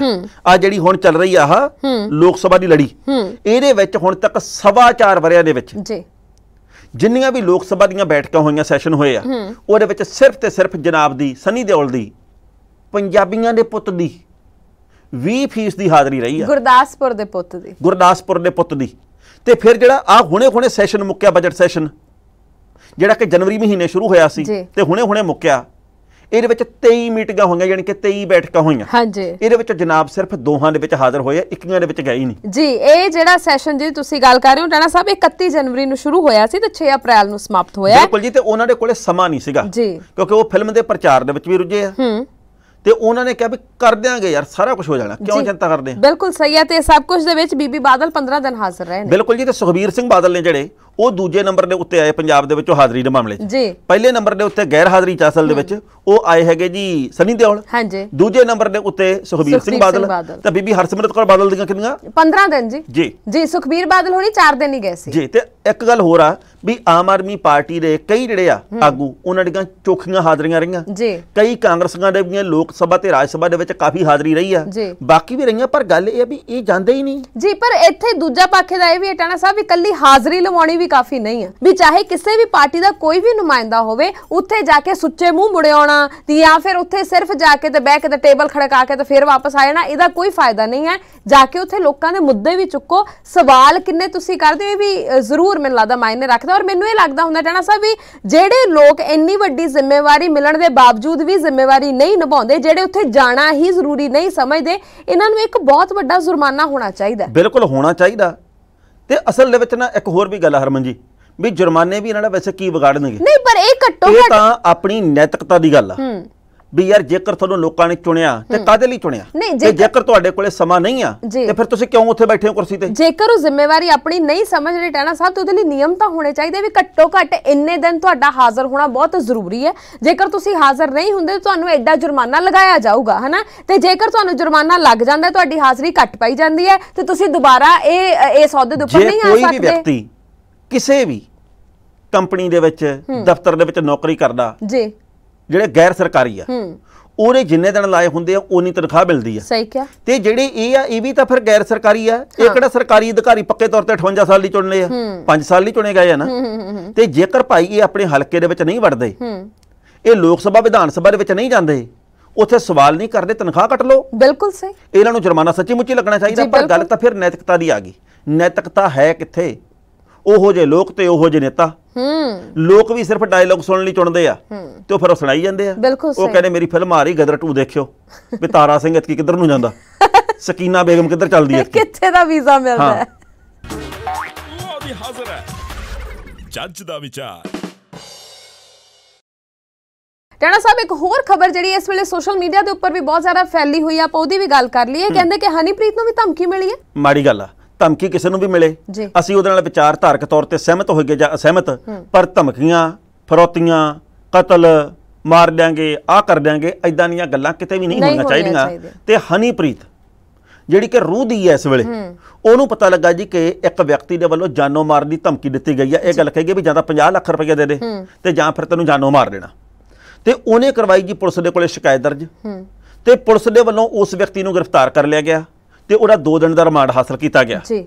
ਆ ਜਿਹੜੀ ਹੁਣ ਚੱਲ ਰਹੀ ਆ ਆਹ ਲੋਕ ਸਭਾ ਦੀ ਲੜੀ ਇਹਦੇ ਵਿੱਚ ਹੁਣ ਤੱਕ ਸਵਾ ਚਾਰ ਵਰਿਆਂ ਦੇ ਵਿੱਚ ਜੀ ਜਿੰਨੀਆਂ ਵੀ ਲੋਕ ਸਭਾ ਦੀਆਂ ਬੈਠਕਾਂ ਹੋਈਆਂ ਸੈਸ਼ਨ ਹੋਏ ਆ ਉਹਦੇ ਵਿੱਚ ਸਿਰਫ ਤੇ ਸਿਰਫ ਜਨਾਬ ਦੀ ਸਨੀ ਦਿਓਲ ਦੀ ਪੰਜਾਬੀਆਂ ਦੇ ਪੁੱਤ ਦੀ 20% ਦੀ ਹਾਜ਼ਰੀ ਰਹੀ ਆ ਗੁਰਦਾਸਪੁਰ ਦੇ ਪੁੱਤ ਦੀ ਗੁਰਦਾਸਪੁਰ ਦੇ ਪੁੱਤ ਦੀ ਤੇ ਫਿਰ ਜਿਹੜਾ ਆ ਹੁਣੇ-ਹੁਣੇ ਸੈਸ਼ਨ ਮੁੱਕਿਆ ਬਜਟ ਸੈਸ਼ਨ ਜਿਹੜਾ ਕਿ ਜਨਵਰੀ ਮਹੀਨੇ ਸ਼ੁਰੂ ਹੋਇਆ ਸੀ ਤੇ ਹੁਣੇ-ਹੁਣੇ ਮੁੱਕਿਆ ਇਹਦੇ ਵਿੱਚ 23 ਮੀਟਿੰਗਾਂ ਹੋਈਆਂ ਯਾਨੀ ਕਿ 23 ਬੈਠਕਾਂ ਹੋਈਆਂ ਹਾਂਜੀ ਇਹਦੇ ਵਿੱਚ ਜਨਾਬ ਸਿਰਫ ਦੋਹਾਂ ਦੇ ਵਿੱਚ ਹਾਜ਼ਰ ਹੋਏ ਇੱਕੀਆਂ ਦੇ ਵਿੱਚ ਗਏ ਹੀ ਨਹੀਂ ਜੀ ਇਹ ਜਿਹੜਾ ਸੈਸ਼ਨ ਜੀ ਤੁਸੀਂ ਗੱਲ ਕਰ ਰਹੇ ਹੋ ਟਾਣਾ ਸਾਹਿਬ 31 ਜਨਵਰੀ ਨੂੰ ਸ਼ੁਰੂ ਹੋਇਆ ਸੀ ਤੇ 6 ਅਪ੍ਰੈਲ ਨੂੰ ਸਮਾਪਤ ਹੋਇਆ ਬਿਲਕੁਲ ਜੀ ਤੇ ਉਹਨਾਂ ਦੇ ਕੋਲੇ ਸਮਾਂ ਨਹੀਂ ਸੀਗਾ ਜੀ ਕਿਉਂਕਿ ਉਹ ਫਿਲਮ ਦੇ ਪ੍ਰਚਾਰ ਦੇ ਵਿੱਚ ਵੀ ਰੁੱਝੇ ਆ ਹੂੰ ਤੇ ਉਹਨਾਂ ਨੇ ਕਿਹਾ ਵੀ ਕਰ ਦਿਆਂਗੇ ਯਾਰ ਸਾਰਾ ਕੁਝ ਹੋ ਜਾਣਾ ਕਿਉਂ ਚਿੰਤਾ ਕਰਦੇ ਬਿਲਕੁਲ ਸਹੀ ਹੈ ਤੇ ਸਭ ਕੁਝ ਦੇ ਵਿੱਚ ਬੀਬੀ ਬਾਦਲ 15 ਦਿਨ ਹਾਜ਼ਰ ਰਹੇ ਨੇ ਬਿਲਕੁਲ ਜੀ ਤੇ ਸੁਖਬੀਰ ਸਿੰਘ ਬਾਦਲ ਨੇ ਜਿਹੜੇ ਉਹ ਦੂਜੇ ਨੰਬਰ ਦੇ ਉੱਤੇ ਆਏ ਪੰਜਾਬ ਦੇ ਵਿੱਚੋਂ ਹਾਜ਼ਰੀ ਦੇ ਮਾਮਲੇ 'ਚ ਜੀ ਪਹਿਲੇ ਨੰਬਰ ਦੇ ਉੱਤੇ ਗੈਰ ਹਾਜ਼ਰੀ ਚਾਸਲ ਦੇ ਵਿੱਚ ਉਹ ਆਏ ਹੈਗੇ ਜੀ ਸਨੀ ਦਿਓਲ ਹਾਂਜੀ ਦੂਜੇ ਨੰਬਰ ਦੇ ਉੱਤੇ ਸੁਖਬੀਰ ਸਿੰਘ ਬਾਦਲ ਤੇ ਬੀਬੀ ਹਰਸਿਮਰਤ ਕੌਰ ਬਾਦਲ ਦੀਆਂ ਕਿੰਨੀਆਂ 15 ਦਿਨ ਜੀ ਜੀ ਜੀ ਸੁਖਬੀਰ ਬਾਦਲ ਹੋਣੀ 4 ਦਿਨ ਹੀ ਗਏ ਸੀ ਜੀ ਤੇ ਇੱਕ ਗੱਲ ਹੋਰ ਆ ਵੀ ਆਮ ਆਦਮੀ ਪਾਰਟੀ ਦੇ ਕਈ ਜਿਹੜੇ ਆ ਆਗੂ ਉਹਨਾਂ ਦੀਆਂ ਚੋਖੀਆਂ ਹਾਜ਼ਰੀਆਂ ਰਹੀਆਂ ਜੀ ਕਈ ਕਾਂਗਰਸੀਆਂ ਦੇ ਵੀ ਲੋਕ ਸਭਾ ਤੇ ਰਾਜ ਸਭਾ ਦੇ ਵਿੱਚ ਕਾਫੀ ਹਾਜ਼ਰੀ ਰਹੀ ਆ ਬਾਕੀ ਵੀ ਰਹੀਆਂ ਪਰ ਗੱਲ ਇਹ ਆ ਵੀ ਇਹ ਜਾਂਦੇ ਹੀ ਨਹੀਂ ਜੀ ਪਰ ਇੱਥੇ ਦੂਜਾ ਪੱਖ ਦਾ ਇਹ ਵੀ ਟਾਣਾ ਸਾਹਿਬ ਇਕੱਲੀ ਹਾਜ਼ਰੀ ਲਵਾਉਣੀ ਵੀ ਕਾਫੀ ਨਹੀਂ ਹੈ ਵੀ ਚਾਹੇ ਕਿਸੇ ਵੀ ਪਾਰਟੀ ਦਾ ਕੋਈ ਵੀ ਨੁਮਾਇੰਦਾ ਹੋਵੇ ਉੱਥੇ ਜਾ ਕੇ ਸੁੱਚੇ ਮੂੰਹ ਮੁੜਿਆਉਣਾ ਤੇ ਜਾਂ ਫਿਰ ਉੱਥੇ ਸਿਰਫ ਜਾ ਕੇ ਤੇ ਬਹਿ ਕੇ ਤੇ ਟੇਬਲ ਖੜਕਾ ਕੇ ਤੇ ਫਿਰ ਵਾਪਸ ਆ ਜਾਣਾ ਇਹਦਾ ਕੋਈ ਫਾਇਦਾ ਨਹੀਂ ਹੈ ਜਾ ਕੇ ਉੱਥੇ ਲੋਕਾਂ ਦੇ ਮੁੱਦੇ ਵੀ ਚੁੱਕੋ ਸਵਾਲ ਕਿੰਨੇ ਤੁਸੀਂ ਕਰਦੇ ਹੋ ਵੀ ਜ਼ਰੂਰ ਮੈਨੂੰ ਲੱਗਦਾ ਮਾਇਨੇ ਰੱਖਦਾ ਔਰ ਮੈਨੂੰ ਇਹ ਲੱਗਦਾ ਹੁੰਦਾ ਟਾਣਾ ਸਾਹਿਬ ਵੀ ਜਿਹੜੇ ਲੋਕ ਇੰਨੀ ਵੱਡੀ ਜ਼ਿੰਮੇਵਾਰੀ ਮਿਲਣ ਦੇ ਬਾਵਜੂਦ ਵੀ ਜ਼ਿੰਮੇਵਾਰੀ ਨਹੀਂ ਨਿਭਾਉਂਦੇ ਜਿਹੜੇ ਉੱਥੇ ਜਾਣਾ ਹੀ ਜ਼ਰੂਰੀ ਨਹੀਂ ਸਮਝਦੇ ਇਹਨਾਂ ਨੂੰ ਇੱਕ ਬਹੁਤ ਵੱਡਾ ਜੁਰਮਾਨਾ ਹੋਣਾ ਚਾਹੀਦਾ ਬਿਲਕੁਲ ਹੋਣਾ ਚਾਹੀਦਾ ਤੇ ਅਸਲ ਦੇ ਵਿੱਚ ਨਾ ਇੱਕ ਹੋਰ ਵੀ ਗੱਲ ਹਰਮਨ ਜੀ ਵੀ ਜੁਰਮਾਨੇ ਵੀ ਇਹਨਾਂ ਦਾ ਵੈਸੇ ਕੀ ਵਿਗਾੜਨਗੇ ਨਹੀਂ ਪਰ ਇਹ ਘੱਟੋ ਘੱਟ ਇਹ ਤਾਂ ਆਪਣੀ ਨੈਤਿਕਤਾ ਦੀ ਗੱਲ ਆ ਵੀ ਯਾਰ ਜੇਕਰ ਤੁਹਾਨੂੰ ਲੋਕਾਂ ਨੇ ਚੁਣਿਆ ਤੇ ਕਾਦੇ ਲਈ ਚੁਣਿਆ ਤੇ ਜੇਕਰ ਤੁਹਾਡੇ ਕੋਲੇ ਸਮਾਂ ਨਹੀਂ ਆ ਤੇ ਫਿਰ ਤੁਸੀਂ ਕਿਉਂ ਉੱਥੇ ਬੈਠੇ ਹੋ ਕੁਰਸੀ ਤੇ ਜੇਕਰ ਉਹ ਜ਼ਿੰਮੇਵਾਰੀ ਆਪਣੀ ਨਹੀਂ ਸਮਝ ਰਹੇ ਟਾਣਾ ਸਾਹਿਬ ਤੇ ਉਹਦੇ ਲਈ ਨਿਯਮ ਤਾਂ ਹੋਣੇ ਚਾਹੀਦੇ ਵੀ ਘੱਟੋ ਘੱਟ ਇੰਨੇ ਦਿਨ ਤੁਹਾਡਾ ਹਾਜ਼ਰ ਹੋਣਾ ਬਹੁਤ ਜ਼ਰੂਰੀ ਹੈ ਜੇਕਰ ਤੁਸੀਂ ਹਾਜ਼ਰ ਨਹੀਂ ਹੁੰਦੇ ਤੁਹਾਨੂੰ ਐਡਾ ਜੁਰਮਾਨਾ ਲਗਾਇਆ ਜਾਊਗਾ ਹਨਾ ਤੇ ਜੇਕਰ ਤੁਹਾਨੂੰ ਜੁਰਮਾਨਾ ਲੱਗ ਜਾਂਦਾ ਤੁਹਾਡੀ ਹਾਜ਼ਰੀ ਘੱਟ ਪਾਈ ਜਾਂਦੀ ਹੈ ਤੇ ਤੁਸੀਂ ਦੁਬਾਰਾ ਇਹ ਇਹ ਸੌਦੇ ਦੇ ਉੱਪਰ ਨਹੀਂ ਆ ਸਕਦੇ ਕੋਈ ਵੀ ਵਿਅਕਤੀ ਕਿਸੇ ਵੀ ਕੰਪਨੀ ਦੇ ਵਿੱਚ ਦਫ਼ਤਰ ਦੇ ਵਿੱਚ ਨੌਕਰੀ ਕਰਦਾ ਜੀ ਜਿਹੜੇ ਗੈਰ ਸਰਕਾਰੀ ਆ ਉਹਨੇ ਜਿੰਨੇ ਦਿਨ ਲਾਏ ਹੁੰਦੇ ਆ ਉਨੀ ਤਨਖਾਹ ਮਿਲਦੀ ਆ ਸਹੀ ਕਿਹਾ ਤੇ ਜਿਹੜੇ ਇਹ ਆ ਇਹ ਵੀ ਤਾਂ ਫਿਰ ਗੈਰ ਸਰਕਾਰੀ ਆ ਇਹ ਕਿਹੜਾ ਸਰਕਾਰੀ ਅਧਿਕਾਰੀ ਪੱਕੇ ਤੌਰ ਤੇ 58 ਸਾਲ ਲਈ ਲਏ ਆ 5 ਸਾਲ ਲਈ ਚੁਣੇ ਗਏ ਆ ਨਾ ਤੇ ਜੇਕਰ ਭਾਈ ਇਹ ਆਪਣੇ ਹਲਕੇ ਦੇ ਵਿੱਚ ਨਹੀਂ ਵੜਦੇ ਇਹ ਲੋਕ ਸਭਾ ਵਿਧਾਨ ਸਭਾ ਦੇ ਵਿੱਚ ਨਹੀਂ ਜਾਂਦੇ ਉੱਥੇ ਸਵਾਲ ਨਹੀਂ ਕਰਦੇ ਤਨਖਾਹ ਕੱਟ ਲਓ ਬਿਲਕੁਲ ਸਹੀ ਇਹਨਾਂ ਨੂੰ ਜੁਰਮਾਨਾ ਸੱਚੀ ਮੁੱਚੀ ਲੱਗਣਾ ਚਾਹੀਦਾ ਪਰ ਗੱਲ ਤਾਂ ਫਿਰ ਨੈਤਿਕਤਾ ਦੀ ਆ ਗਈ ਨੈਤਿਕਤਾ ਹੈ ਕਿੱਥੇ ਉਹੋ ਜੇ ਲੋਕ ਤੇ ਉਹੋ ਜੇ ਨੇਤਾ ਹੂੰ ਲੋਕ ਵੀ ਸਿਰਫ ਡਾਇਲੌਗ ਸੁਣਨ ਲਈ ਚੁਣਦੇ ਆ ਤੇ ਉਹ ਫਿਰ ਸੁਣਾਈ ਜਾਂਦੇ ਆ ਉਹ ਕਹਿੰਦੇ ਮੇਰੀ ਫਿਲਮ ਆ ਰਹੀ ਗਦਰ 2 ਦੇਖਿਓ ਵੀ ਤਾਰਾ ਸਿੰਘ ਇੱਥੇ ਕਿੱਧਰ ਨੂੰ ਜਾਂਦਾ [LAUGHS] ਸਕੀਨਾ ਬੇਗਮ ਕਿੱਧਰ ਚੱਲਦੀ ਐ ਕਿੱਥੇ ਦਾ ਵੀਜ਼ਾ ਮਿਲਦਾ ਹੈ ਉਹ ਵੀ ਹਾਜ਼ਰ ਹੈ ਜੱਜ ਦਾ ਵਿਚਾਰ ਟਾਣਾ ਸਾਹਿਬ ਇੱਕ ਹੋਰ ਖਬਰ ਜਿਹੜੀ ਇਸ ਵੇਲੇ ਸੋਸ਼ਲ ਮੀਡੀਆ ਦੇ ਉੱਪਰ ਵੀ ਬਹੁਤ ਜ਼ਿਆਦਾ ਫੈਲੀ ਹੋਈ ਆ ਆਪਾਂ ਉਹਦੀ ਵੀ ਗੱਲ ਕਰ ਲਈਏ ਕਹਿੰਦੇ ਕਿ ਹਨੀਪ੍ਰੀਤ ਨੂੰ ਵੀ ਧਮਕੀ ਮਿਲੀ ਹੈ ਮਾੜੀ ਗੱਲ ਆ ਧਮਕੀ ਕਿਸੇ ਨੂੰ ਵੀ ਮਿਲੇ ਅਸੀਂ ਉਹਦੇ ਨਾਲ ਵਿਚਾਰਧਾਰਕ ਤੌਰ ਤੇ ਸਹਿਮਤ ਗਏ ਜਾਂ ਅਸਹਿਮਤ ਪਰ ਧਮਕੀਆਂ ਫਰੋਤੀਆਂ ਕਤਲ ਮਾਰ ਦਿਆਂਗੇ ਆ ਕਰ ਦਿਆਂਗੇ ਐਦਾਂ ਦੀਆਂ ਗੱਲਾਂ ਕਿਤੇ ਵੀ ਨਹੀਂ ਹੋਣਾ ਚਾਹੀਦੀਆਂ ਤੇ ਹਨੀਪ੍ਰੀਤ ਜਿਹੜੀ ਕਿ ਰੂਹ ਦੀ ਹੈ ਇਸ ਵੇਲੇ ਉਹਨੂੰ ਪਤਾ ਲੱਗਾ ਜੀ ਕਿ ਇੱਕ ਵਿਅਕਤੀ ਦੇ ਵੱਲੋਂ ਜਾਨੋਂ ਮਾਰ ਦੀ ਧਮਕੀ ਦਿੱਤੀ ਗਈ ਹੈ ਇਹ ਗੱਲ ਕਹੀ ਗਈ ਵੀ ਜਾਂ ਤਾਂ 50 ਲੱਖ ਰੁਪਏ ਦੇ ਦੇ ਤੇ ਜਾਂ ਫਿਰ ਤੈਨੂੰ ਜਾਨੋਂ ਮਾਰ ਦੇਣਾ ਤੇ ਉਹਨੇ ਕਰਵਾਈ ਜੀ ਪੁਲਿਸ ਦੇ ਕੋਲੇ ਸ਼ਿਕਾਇਤ ਦਰਜ ਤੇ ਪੁਲਿਸ ਦੇ ਵੱਲੋਂ ਉਸ ਵਿਅਕਤੀ ਨੂੰ ਗ੍ਰਿਫਤਾਰ ਕਰ ਲਿਆ ਗਿਆ ਤੇ ਉਹਦਾ 2 ਦਿਨ ਦਾ ਰਿਮਾਂਡ ਹਾਸਲ ਕੀਤਾ ਗਿਆ ਜੀ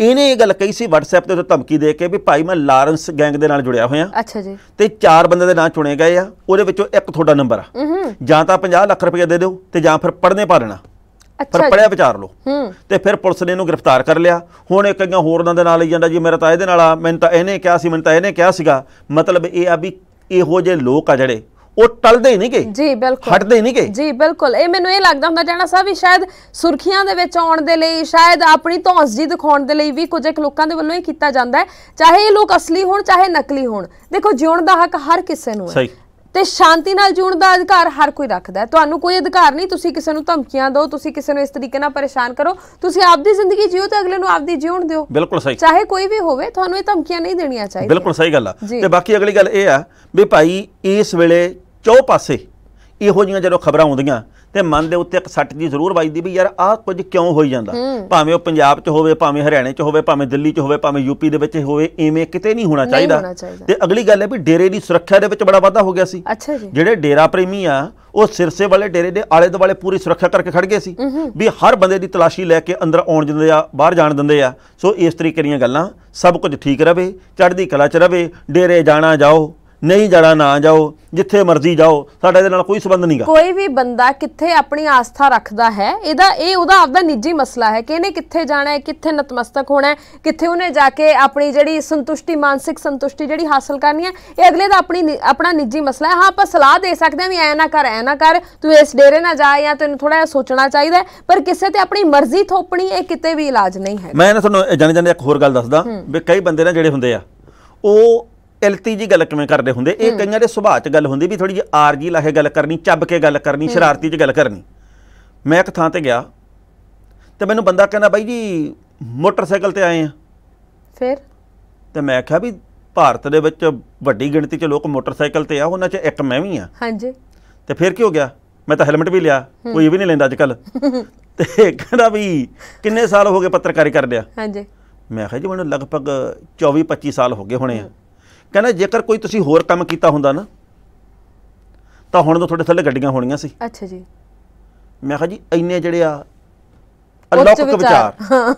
ਇਹਨੇ ਇਹ ਗੱਲ ਕਹੀ ਸੀ WhatsApp ਤੇ ਉਹ ਧਮਕੀ ਦੇ ਕੇ ਵੀ ਭਾਈ ਮੈਂ ਲਾਰੈਂਸ ਗੈਂਗ ਦੇ ਨਾਲ ਜੁੜਿਆ ਹੋਇਆ ਅੱਛਾ ਜੀ ਤੇ ਚਾਰ ਬੰਦੇ ਦੇ ਨਾਂ ਚੁਣੇ ਗਏ ਆ ਉਹਦੇ ਵਿੱਚੋਂ ਇੱਕ ਤੁਹਾਡਾ ਨੰਬਰ ਆ ਜਾਂ ਤਾਂ 50 ਲੱਖ ਰੁਪਏ ਦੇ ਦਿਓ ਤੇ ਜਾਂ ਫਿਰ ਪੜਨੇ ਪਾ ਲੈਣਾ ਪਰ ਪੜਿਆ ਵਿਚਾਰ ਲੋ ਤੇ ਫਿਰ ਪੁਲਿਸ ਨੇ ਇਹਨੂੰ ਗ੍ਰਿਫਤਾਰ ਕਰ ਲਿਆ ਹੁਣ ਇਹ ਕਈਆਂ ਹੋਰ ਨਾਂ ਦੇ ਨਾਲ ਹੀ ਜਾਂਦਾ ਜੀ ਮੇਰਾ ਤਾਂ ਇਹਦੇ ਨਾਲ ਆ ਮੈਨੂੰ ਤਾਂ ਇਹਨੇ ਕਿਹਾ ਸੀ ਮੈਨੂੰ ਤਾਂ ਇਹਨੇ ਕਿਹਾ ਸੀਗਾ ਮਤਲਬ ਇਹ ਆ ਵੀ ਇਹੋ ਜਿਹੇ ਲੋਕ ਆ ਜਿਹੜੇ ਉਹ ਟਲਦੇ ਨਹੀਂ ਗਏ ਜੀ ਬਿਲਕੁਲ ਹਟਦੇ ਨਹੀਂ ਗਏ ਜੀ ਬਿਲਕੁਲ ਇਹ ਮੈਨੂੰ ਇਹ ਲੱਗਦਾ ਹੁੰਦਾ ਜਾਨਾ ਸਾਹਿਬ ਵੀ ਸ਼ਾਇਦ ਸੁਰਖੀਆਂ ਦੇ ਵਿੱਚ ਆਉਣ ਦੇ ਲਈ ਸ਼ਾਇਦ ਆਪਣੀ ਧੌਂਸ ਜੀ ਦਿਖਾਉਣ ਦੇ ਲਈ ਵੀ ਕੁਝ ਇੱਕ ਲੋਕਾਂ ਦੇ ਵੱਲੋਂ ਹੀ ਕੀਤਾ ਜਾਂਦਾ ਹੈ ਚਾਹੇ ਇਹ ਲੋਕ ਅਸਲੀ ਹੋਣ ਚਾਹੇ ਨਕਲੀ ਹੋਣ ਦੇਖੋ ਜਿਉਣ ਦਾ ਹੱਕ ਹਰ ਕਿਸੇ ਨੂੰ ਹੈ ਤੇ ਸ਼ਾਂਤੀ ਨਾਲ ਜੂਣ ਦਾ ਅਧਿਕਾਰ ਹਰ ਕੋਈ ਰੱਖਦਾ ਹੈ ਤੁਹਾਨੂੰ ਕੋਈ ਅਧਿਕਾਰ ਨਹੀਂ ਤੁਸੀਂ ਕਿਸੇ ਨੂੰ ਧਮਕੀਆਂ ਦਿਓ ਤੁਸੀਂ ਕਿਸੇ ਨੂੰ ਇਸ ਤਰੀਕੇ ਨਾਲ ਪਰੇਸ਼ਾਨ ਕਰੋ ਤੁਸੀਂ ਆਪਦੀ ਜ਼ਿੰਦਗੀ ਜਿਓ ਤੇ ਅਗਲੇ ਨੂੰ ਆਪਦੀ ਜਿਉਣ ਦਿਓ ਬਿਲਕੁਲ ਸਹੀ ਚਾਹੇ ਕੋਈ ਵੀ ਹੋਵੇ ਤੁਹਾਨੂੰ ਇਹ ਧਮਕੀਆਂ ਨਹੀਂ ਦੇਣੀਆਂ ਚਾਹੀਦੀਆਂ ਬਿਲਕੁਲ ਸਹੀ ਗੱਲ ਆ ਤੇ ਬਾਕੀ ਅਗਲੀ ਗੱਲ ਇਹ ਆ ਵੀ ਭਾਈ ਇਸ ਵੇਲੇ ਚੌ ਪਾਸੇ ਇਹੋ ਜੀਆਂ ਜਦੋਂ ਖਬਰਾਂ ਆਉਂਦੀਆਂ ਤੇ ਮਨ ਦੇ ਉੱਤੇ ਇੱਕ ਸੱਟ ਦੀ ਜ਼ਰੂਰ ਵੱਜਦੀ ਵੀ ਯਾਰ ਆਹ ਕੁਝ ਕਿਉਂ ਹੋਈ ਜਾਂਦਾ ਭਾਵੇਂ ਉਹ ਪੰਜਾਬ 'ਚ ਹੋਵੇ ਭਾਵੇਂ ਹਰਿਆਣੇ 'ਚ ਹੋਵੇ ਭਾਵੇਂ ਦਿੱਲੀ 'ਚ ਹੋਵੇ ਭਾਵੇਂ ਯੂਪੀ ਦੇ ਵਿੱਚ ਹੋਵੇ ਐਵੇਂ ਕਿਤੇ ਨਹੀਂ ਹੋਣਾ ਚਾਹੀਦਾ ਤੇ ਅਗਲੀ ਗੱਲ ਹੈ ਵੀ ਡੇਰੇ ਦੀ ਸੁਰੱਖਿਆ ਦੇ ਵਿੱਚ ਬੜਾ ਵਾਧਾ ਹੋ ਗਿਆ ਸੀ ਜਿਹੜੇ ਡੇਰਾ ਪ੍ਰੇਮੀ ਆ ਉਹ ਸਿਰਸੇ ਵਾਲੇ ਡੇਰੇ ਦੇ ਆਲੇ ਦੁਆਲੇ ਪੂਰੀ ਸੁਰੱਖਿਆ ਕਰਕੇ ਖੜ ਗਏ ਸੀ ਵੀ ਹਰ ਬੰਦੇ ਦੀ ਤਲਾਸ਼ੀ ਲੈ ਕੇ ਅੰਦਰ ਆਉਣ ਦਿੰਦੇ ਆ ਬਾਹਰ ਜਾਣ ਦਿੰਦੇ ਆ ਸੋ ਇਸ ਤਰੀਕੇ ਦੀਆਂ ਗੱਲਾਂ ਸਭ ਕੁਝ ਠੀਕ ਰਵੇ ਚੜ੍ਹਦੀ ਕਲਾ 'ਚ ਰਵੇ ਡੇਰੇ ਜਾਣਾ ਜਾਓ ਨਹੀਂ ਜਾਣਾ ਨਾ ਜਾਓ ਜਿੱਥੇ ਮਰਜ਼ੀ ਜਾਓ ਸਾਡਾ ਇਹਦੇ ਨਾਲ ਕੋਈ ਸਬੰਧ ਨਹੀਂਗਾ ਕੋਈ ਵੀ ਬੰਦਾ ਕਿੱਥੇ ਆਪਣੀ ਆਸਥਾ ਰੱਖਦਾ ਹੈ ਇਹਦਾ ਇਹ ਉਹਦਾ ਆਪਦਾ ਨਿੱਜੀ ਮਸਲਾ ਹੈ ਕਿ ਇਹਨੇ ਕਿੱਥੇ ਜਾਣਾ ਹੈ ਕਿੱਥੇ ਨਤਮਸਤਕ ਹੋਣਾ ਹੈ ਕਿੱਥੇ ਉਹਨੇ ਜਾ ਕੇ ਆਪਣੀ ਜਿਹੜੀ ਸੰਤੁਸ਼ਟੀ ਮਾਨਸਿਕ ਸੰਤੁਸ਼ਟੀ ਜਿਹੜੀ ਹਾਸਲ ਕਰਨੀ ਹੈ ਇਹ ਅਗਲੇ ਦਾ ਆਪਣੀ ਆਪਣਾ ਨਿੱਜੀ ਮਸਲਾ ਹੈ ਹਾਂ ਆਪਾਂ ਸਲਾਹ ਦੇ ਸਕਦੇ ਹਾਂ ਵੀ ਐ ਨਾ ਕਰ ਐ ਨਾ ਕਰ ਤੂੰ ਇਸ ਡੇਰੇ ਨਾ ਜਾ ਜਾਂ ਤੈਨੂੰ ਥੋੜਾ ਜਿਹਾ ਸੋਚਣਾ ਚਾਹੀਦਾ ਪਰ ਕਿਸੇ ਤੇ ਆਪਣੀ ਮਰਜ਼ੀ ਥੋਪਣੀ ਇਹ ਕਿਤੇ ਵੀ ਇਲਾਜ ਨਹੀਂ ਹੈ ਮੈਂ ਨਾ ਤੁਹਾਨੂੰ ਜਾਣੇ ਜਾਣੇ ਇੱਕ ਹੋਰ ਗੱਲ ਦੱਸਦਾ ਵੀ ਕਈ ਬੰਦੇ ਨਾ ਜਿਹੜੇ ਹੁੰਦੇ ਆ ਉਹ ਇਲਤੀ ਜੀ ਗੱਲ ਕਿਵੇਂ ਕਰਦੇ ਹੁੰਦੇ ਇਹ ਕਈਆਂ ਦੇ ਸੁਭਾਅ 'ਚ ਗੱਲ ਹੁੰਦੀ ਵੀ ਥੋੜੀ ਜਿਹੀ ਆਰਜੀ ਲਾਹੇ ਗੱਲ ਕਰਨੀ ਚੱਬ ਕੇ ਗੱਲ ਕਰਨੀ ਸ਼ਰਾਰਤੀ 'ਚ ਗੱਲ ਕਰਨੀ ਮੈਂ ਇੱਕ ਥਾਂ ਤੇ ਗਿਆ ਤੇ ਮੈਨੂੰ ਬੰਦਾ ਕਹਿੰਦਾ ਬਾਈ ਜੀ ਮੋਟਰਸਾਈਕਲ ਤੇ ਆਏ ਆ ਫਿਰ ਤੇ ਮੈਂ ਕਿਹਾ ਵੀ ਭਾਰਤ ਦੇ ਵਿੱਚ ਵੱਡੀ ਗਿਣਤੀ 'ਚ ਲੋਕ ਮੋਟਰਸਾਈਕਲ ਤੇ ਆ ਉਹਨਾਂ 'ਚ ਇੱਕ ਮੈਂ ਵੀ ਆ ਹਾਂਜੀ ਤੇ ਫਿਰ ਕੀ ਹੋ ਗਿਆ ਮੈਂ ਤਾਂ ਹੈਲਮਟ ਵੀ ਲਿਆ ਕੋਈ ਵੀ ਨਹੀਂ ਲੈਂਦਾ ਅੱਜ ਕੱਲ [LAUGHS] ਤੇ ਕਹਿੰਦਾ ਵੀ ਕਿੰਨੇ ਸਾਲ ਹੋ ਗਏ ਪੱਤਰਕਾਰੀ ਕਰਦੇ ਆ ਹਾਂਜੀ ਮੈਂ ਕਿਹਾ ਜੀ ਮੈਨੂੰ ਲਗਭਗ 24 25 ਸਾਲ ਹੋ ਗਏ ਹੋਣੇ ਆ ਕਹਿੰਦਾ ਜੇਕਰ ਕੋਈ ਤੁਸੀਂ ਹੋਰ ਕੰਮ ਕੀਤਾ ਹੁੰਦਾ ਨਾ ਤਾਂ ਹੁਣ ਤੋਂ ਤੁਹਾਡੇ ਥੱਲੇ ਗੱਡੀਆਂ ਹੋਣੀਆਂ ਸੀ ਅੱਛਾ ਜੀ ਮੈਂ ਕਿਹਾ ਜੀ ਇੰਨੇ ਜਿਹੜੇ ਆ ਅਲੌਕਿਕ ਵਿਚਾਰ ਹਾਂ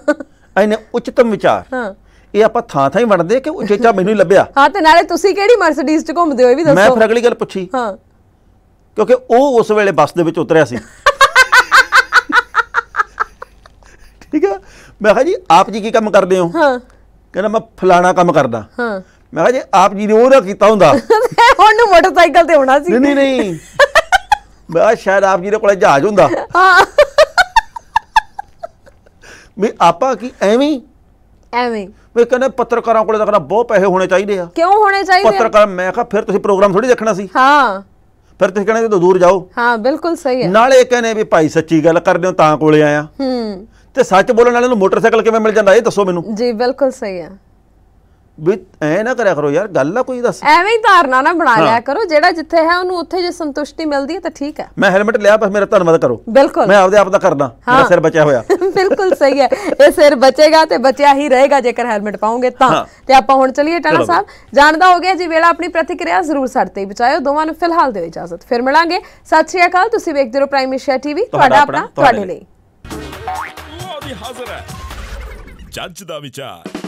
ਇੰਨੇ ਉੱਚਤਮ ਵਿਚਾਰ ਹਾਂ ਇਹ ਆਪਾਂ ਥਾਂ ਥਾਂ ਹੀ ਵੰਡਦੇ ਕਿ ਚੇਚਾ ਮੈਨੂੰ ਹੀ ਲੱਭਿਆ ਹਾਂ ਤੇ ਨਾਲੇ ਤੁਸੀਂ ਕਿਹੜੀ ਮਰਸੀਡੀਜ਼ 'ਚ ਘੁੰਮਦੇ ਹੋ ਇਹ ਵੀ ਦੱਸੋ ਮੈਂ ਫਿਰ ਅਗਲੀ ਗੱਲ ਪੁੱਛੀ ਹਾਂ ਕਿਉਂਕਿ ਉਹ ਉਸ ਵੇਲੇ ਬੱਸ ਦੇ ਵਿੱਚ ਉਤਰਿਆ ਸੀ [LAUGHS] ਠੀਕ ਹੈ ਮੈਂ ਕਿਹਾ ਜੀ ਆਪ ਜੀ ਕੀ ਕੰਮ ਕਰਦੇ ਹੋ ਹਾਂ ਕਹਿੰਦਾ ਮੈਂ ਫਲਾਣਾ ਕੰਮ ਕਰਦਾ ਹਾਂ ਮੈਂ ਕਿਹਾ ਜੇ ਆਪ ਜੀ ਨੇ ਉਹ ਨਾ ਕੀਤਾ ਹੁੰਦਾ [LAUGHS] ਹੁਣ ਨੂੰ ਮੋਟਰਸਾਈਕਲ ਤੇ ਹੋਣਾ ਸੀ ਨਹੀਂ ਨਹੀਂ ਕਿਹਾ ਸ਼ਾਇਦ ਆਪ ਜੀ ਦੇ ਕੋਲੇ ਜਹਾਜ਼ ਹੁੰਦਾ ਮੈਂ ਆਪਾਂ ਕੀ ਐਵੇਂ ਐਵੇਂ ਮੈਂ ਕਹਿੰਦਾ ਪੱਤਰਕਾਰਾਂ ਕੋਲੇ ਤਾਂ ਕਹਿੰਦਾ ਬਹੁਤ ਪੈਸੇ ਹੋਣੇ ਚਾਹੀਦੇ ਆ ਕਿਉਂ ਹੋਣੇ ਚਾਹੀਦੇ ਪੱਤਰਕਾਰ ਮੈਂ ਕਿਹਾ ਫਿਰ ਤੁਸੀਂ ਪ੍ਰੋਗਰਾਮ ਥੋੜੀ ਦੇਖਣਾ ਸੀ ਹਾਂ ਫਿਰ ਤੁਸੀਂ ਕਹਿੰਦੇ ਤੋਂ ਦੂਰ ਜਾਓ ਹਾਂ ਬਿਲਕੁਲ ਸਹੀ ਹੈ ਨਾਲੇ ਕਹਿੰਦੇ ਵੀ ਭਾਈ ਸੱਚੀ ਗੱਲ ਕਰਦੇ ਹੋ ਤਾਂ ਕੋਲੇ ਆਇਆ ਹੂੰ ਤੇ ਸੱਚ ਬੋਲਣ ਵਾਲੇ ਨੂੰ ਮੋਟਰਸਾਈਕਲ ਕਿਵੇਂ ਮਿਲ ਜਾਂਦਾ ਇਹ ਦੱਸੋ ਮੈਨੂੰ ਜੀ ਬਿਲਕੁਲ ਸਹੀ ਹੈ ਵੀ ਐ ਨਾ ਕਰਿਆ ਕਰੋ ਯਾਰ ਗੱਲ ਆ ਕੋਈ ਦੱਸ ਐਵੇਂ ਹੀ ਧਾਰਨਾ ਨਾ ਬਣਾ ਲਿਆ ਕਰੋ ਜਿਹੜਾ ਜਿੱਥੇ ਹੈ ਉਹਨੂੰ ਉੱਥੇ ਜੇ ਸੰਤੁਸ਼ਟੀ ਮਿਲਦੀ ਹੈ ਤਾਂ ਠੀਕ ਹੈ ਮੈਂ ਹੈਲਮਟ ਲਿਆ ਬਸ ਮੇਰਾ ਧੰਨਵਾਦ ਕਰੋ ਬਿਲਕੁਲ ਮੈਂ ਆਪਦੇ ਆਪ ਦਾ ਕਰਦਾ ਮੇਰਾ ਸਿਰ ਬਚਿਆ ਹੋਇਆ [LAUGHS] ਬਿਲਕੁਲ ਸਹੀ ਹੈ ਇਹ ਸਿਰ ਬਚੇਗਾ ਤੇ ਬਚਿਆ ਹੀ ਰਹੇਗਾ ਜੇਕਰ ਹੈਲਮਟ ਪਾਉਂਗੇ ਤਾਂ ਤੇ ਆਪਾਂ ਹੁਣ ਚਲੀਏ ਟਾਣਾ ਸਾਹਿਬ ਜਾਣਦਾ ਹੋ ਗਿਆ ਜੀ ਵੇਲਾ ਆਪਣੀ ਪ੍ਰਤੀਕਿਰਿਆ ਜ਼ਰੂਰ ਸਾਡੇ ਤੇ ਬਚਾਇਓ ਦੋਵਾਂ ਨੂੰ ਫਿਲਹਾਲ ਦਿਓ ਇਜਾਜ਼ਤ ਫਿਰ ਮਿਲਾਂਗੇ ਸਤਿ ਸ਼੍ਰੀ ਅਕਾਲ ਤੁਸੀਂ ਵੇਖਦੇ ਰਹੋ ਪ੍ਰਾਈਮ ਏਸ਼ੀਆ ਟੀਵੀ ਤੁਹਾਡਾ ਆਪਣਾ ਤੁਹਾਡੇ ਲਈ ਉਹ ਹਾਜ਼ਰ ਹੈ ਜੱਜ ਦਾ ਵਿਚਾਰ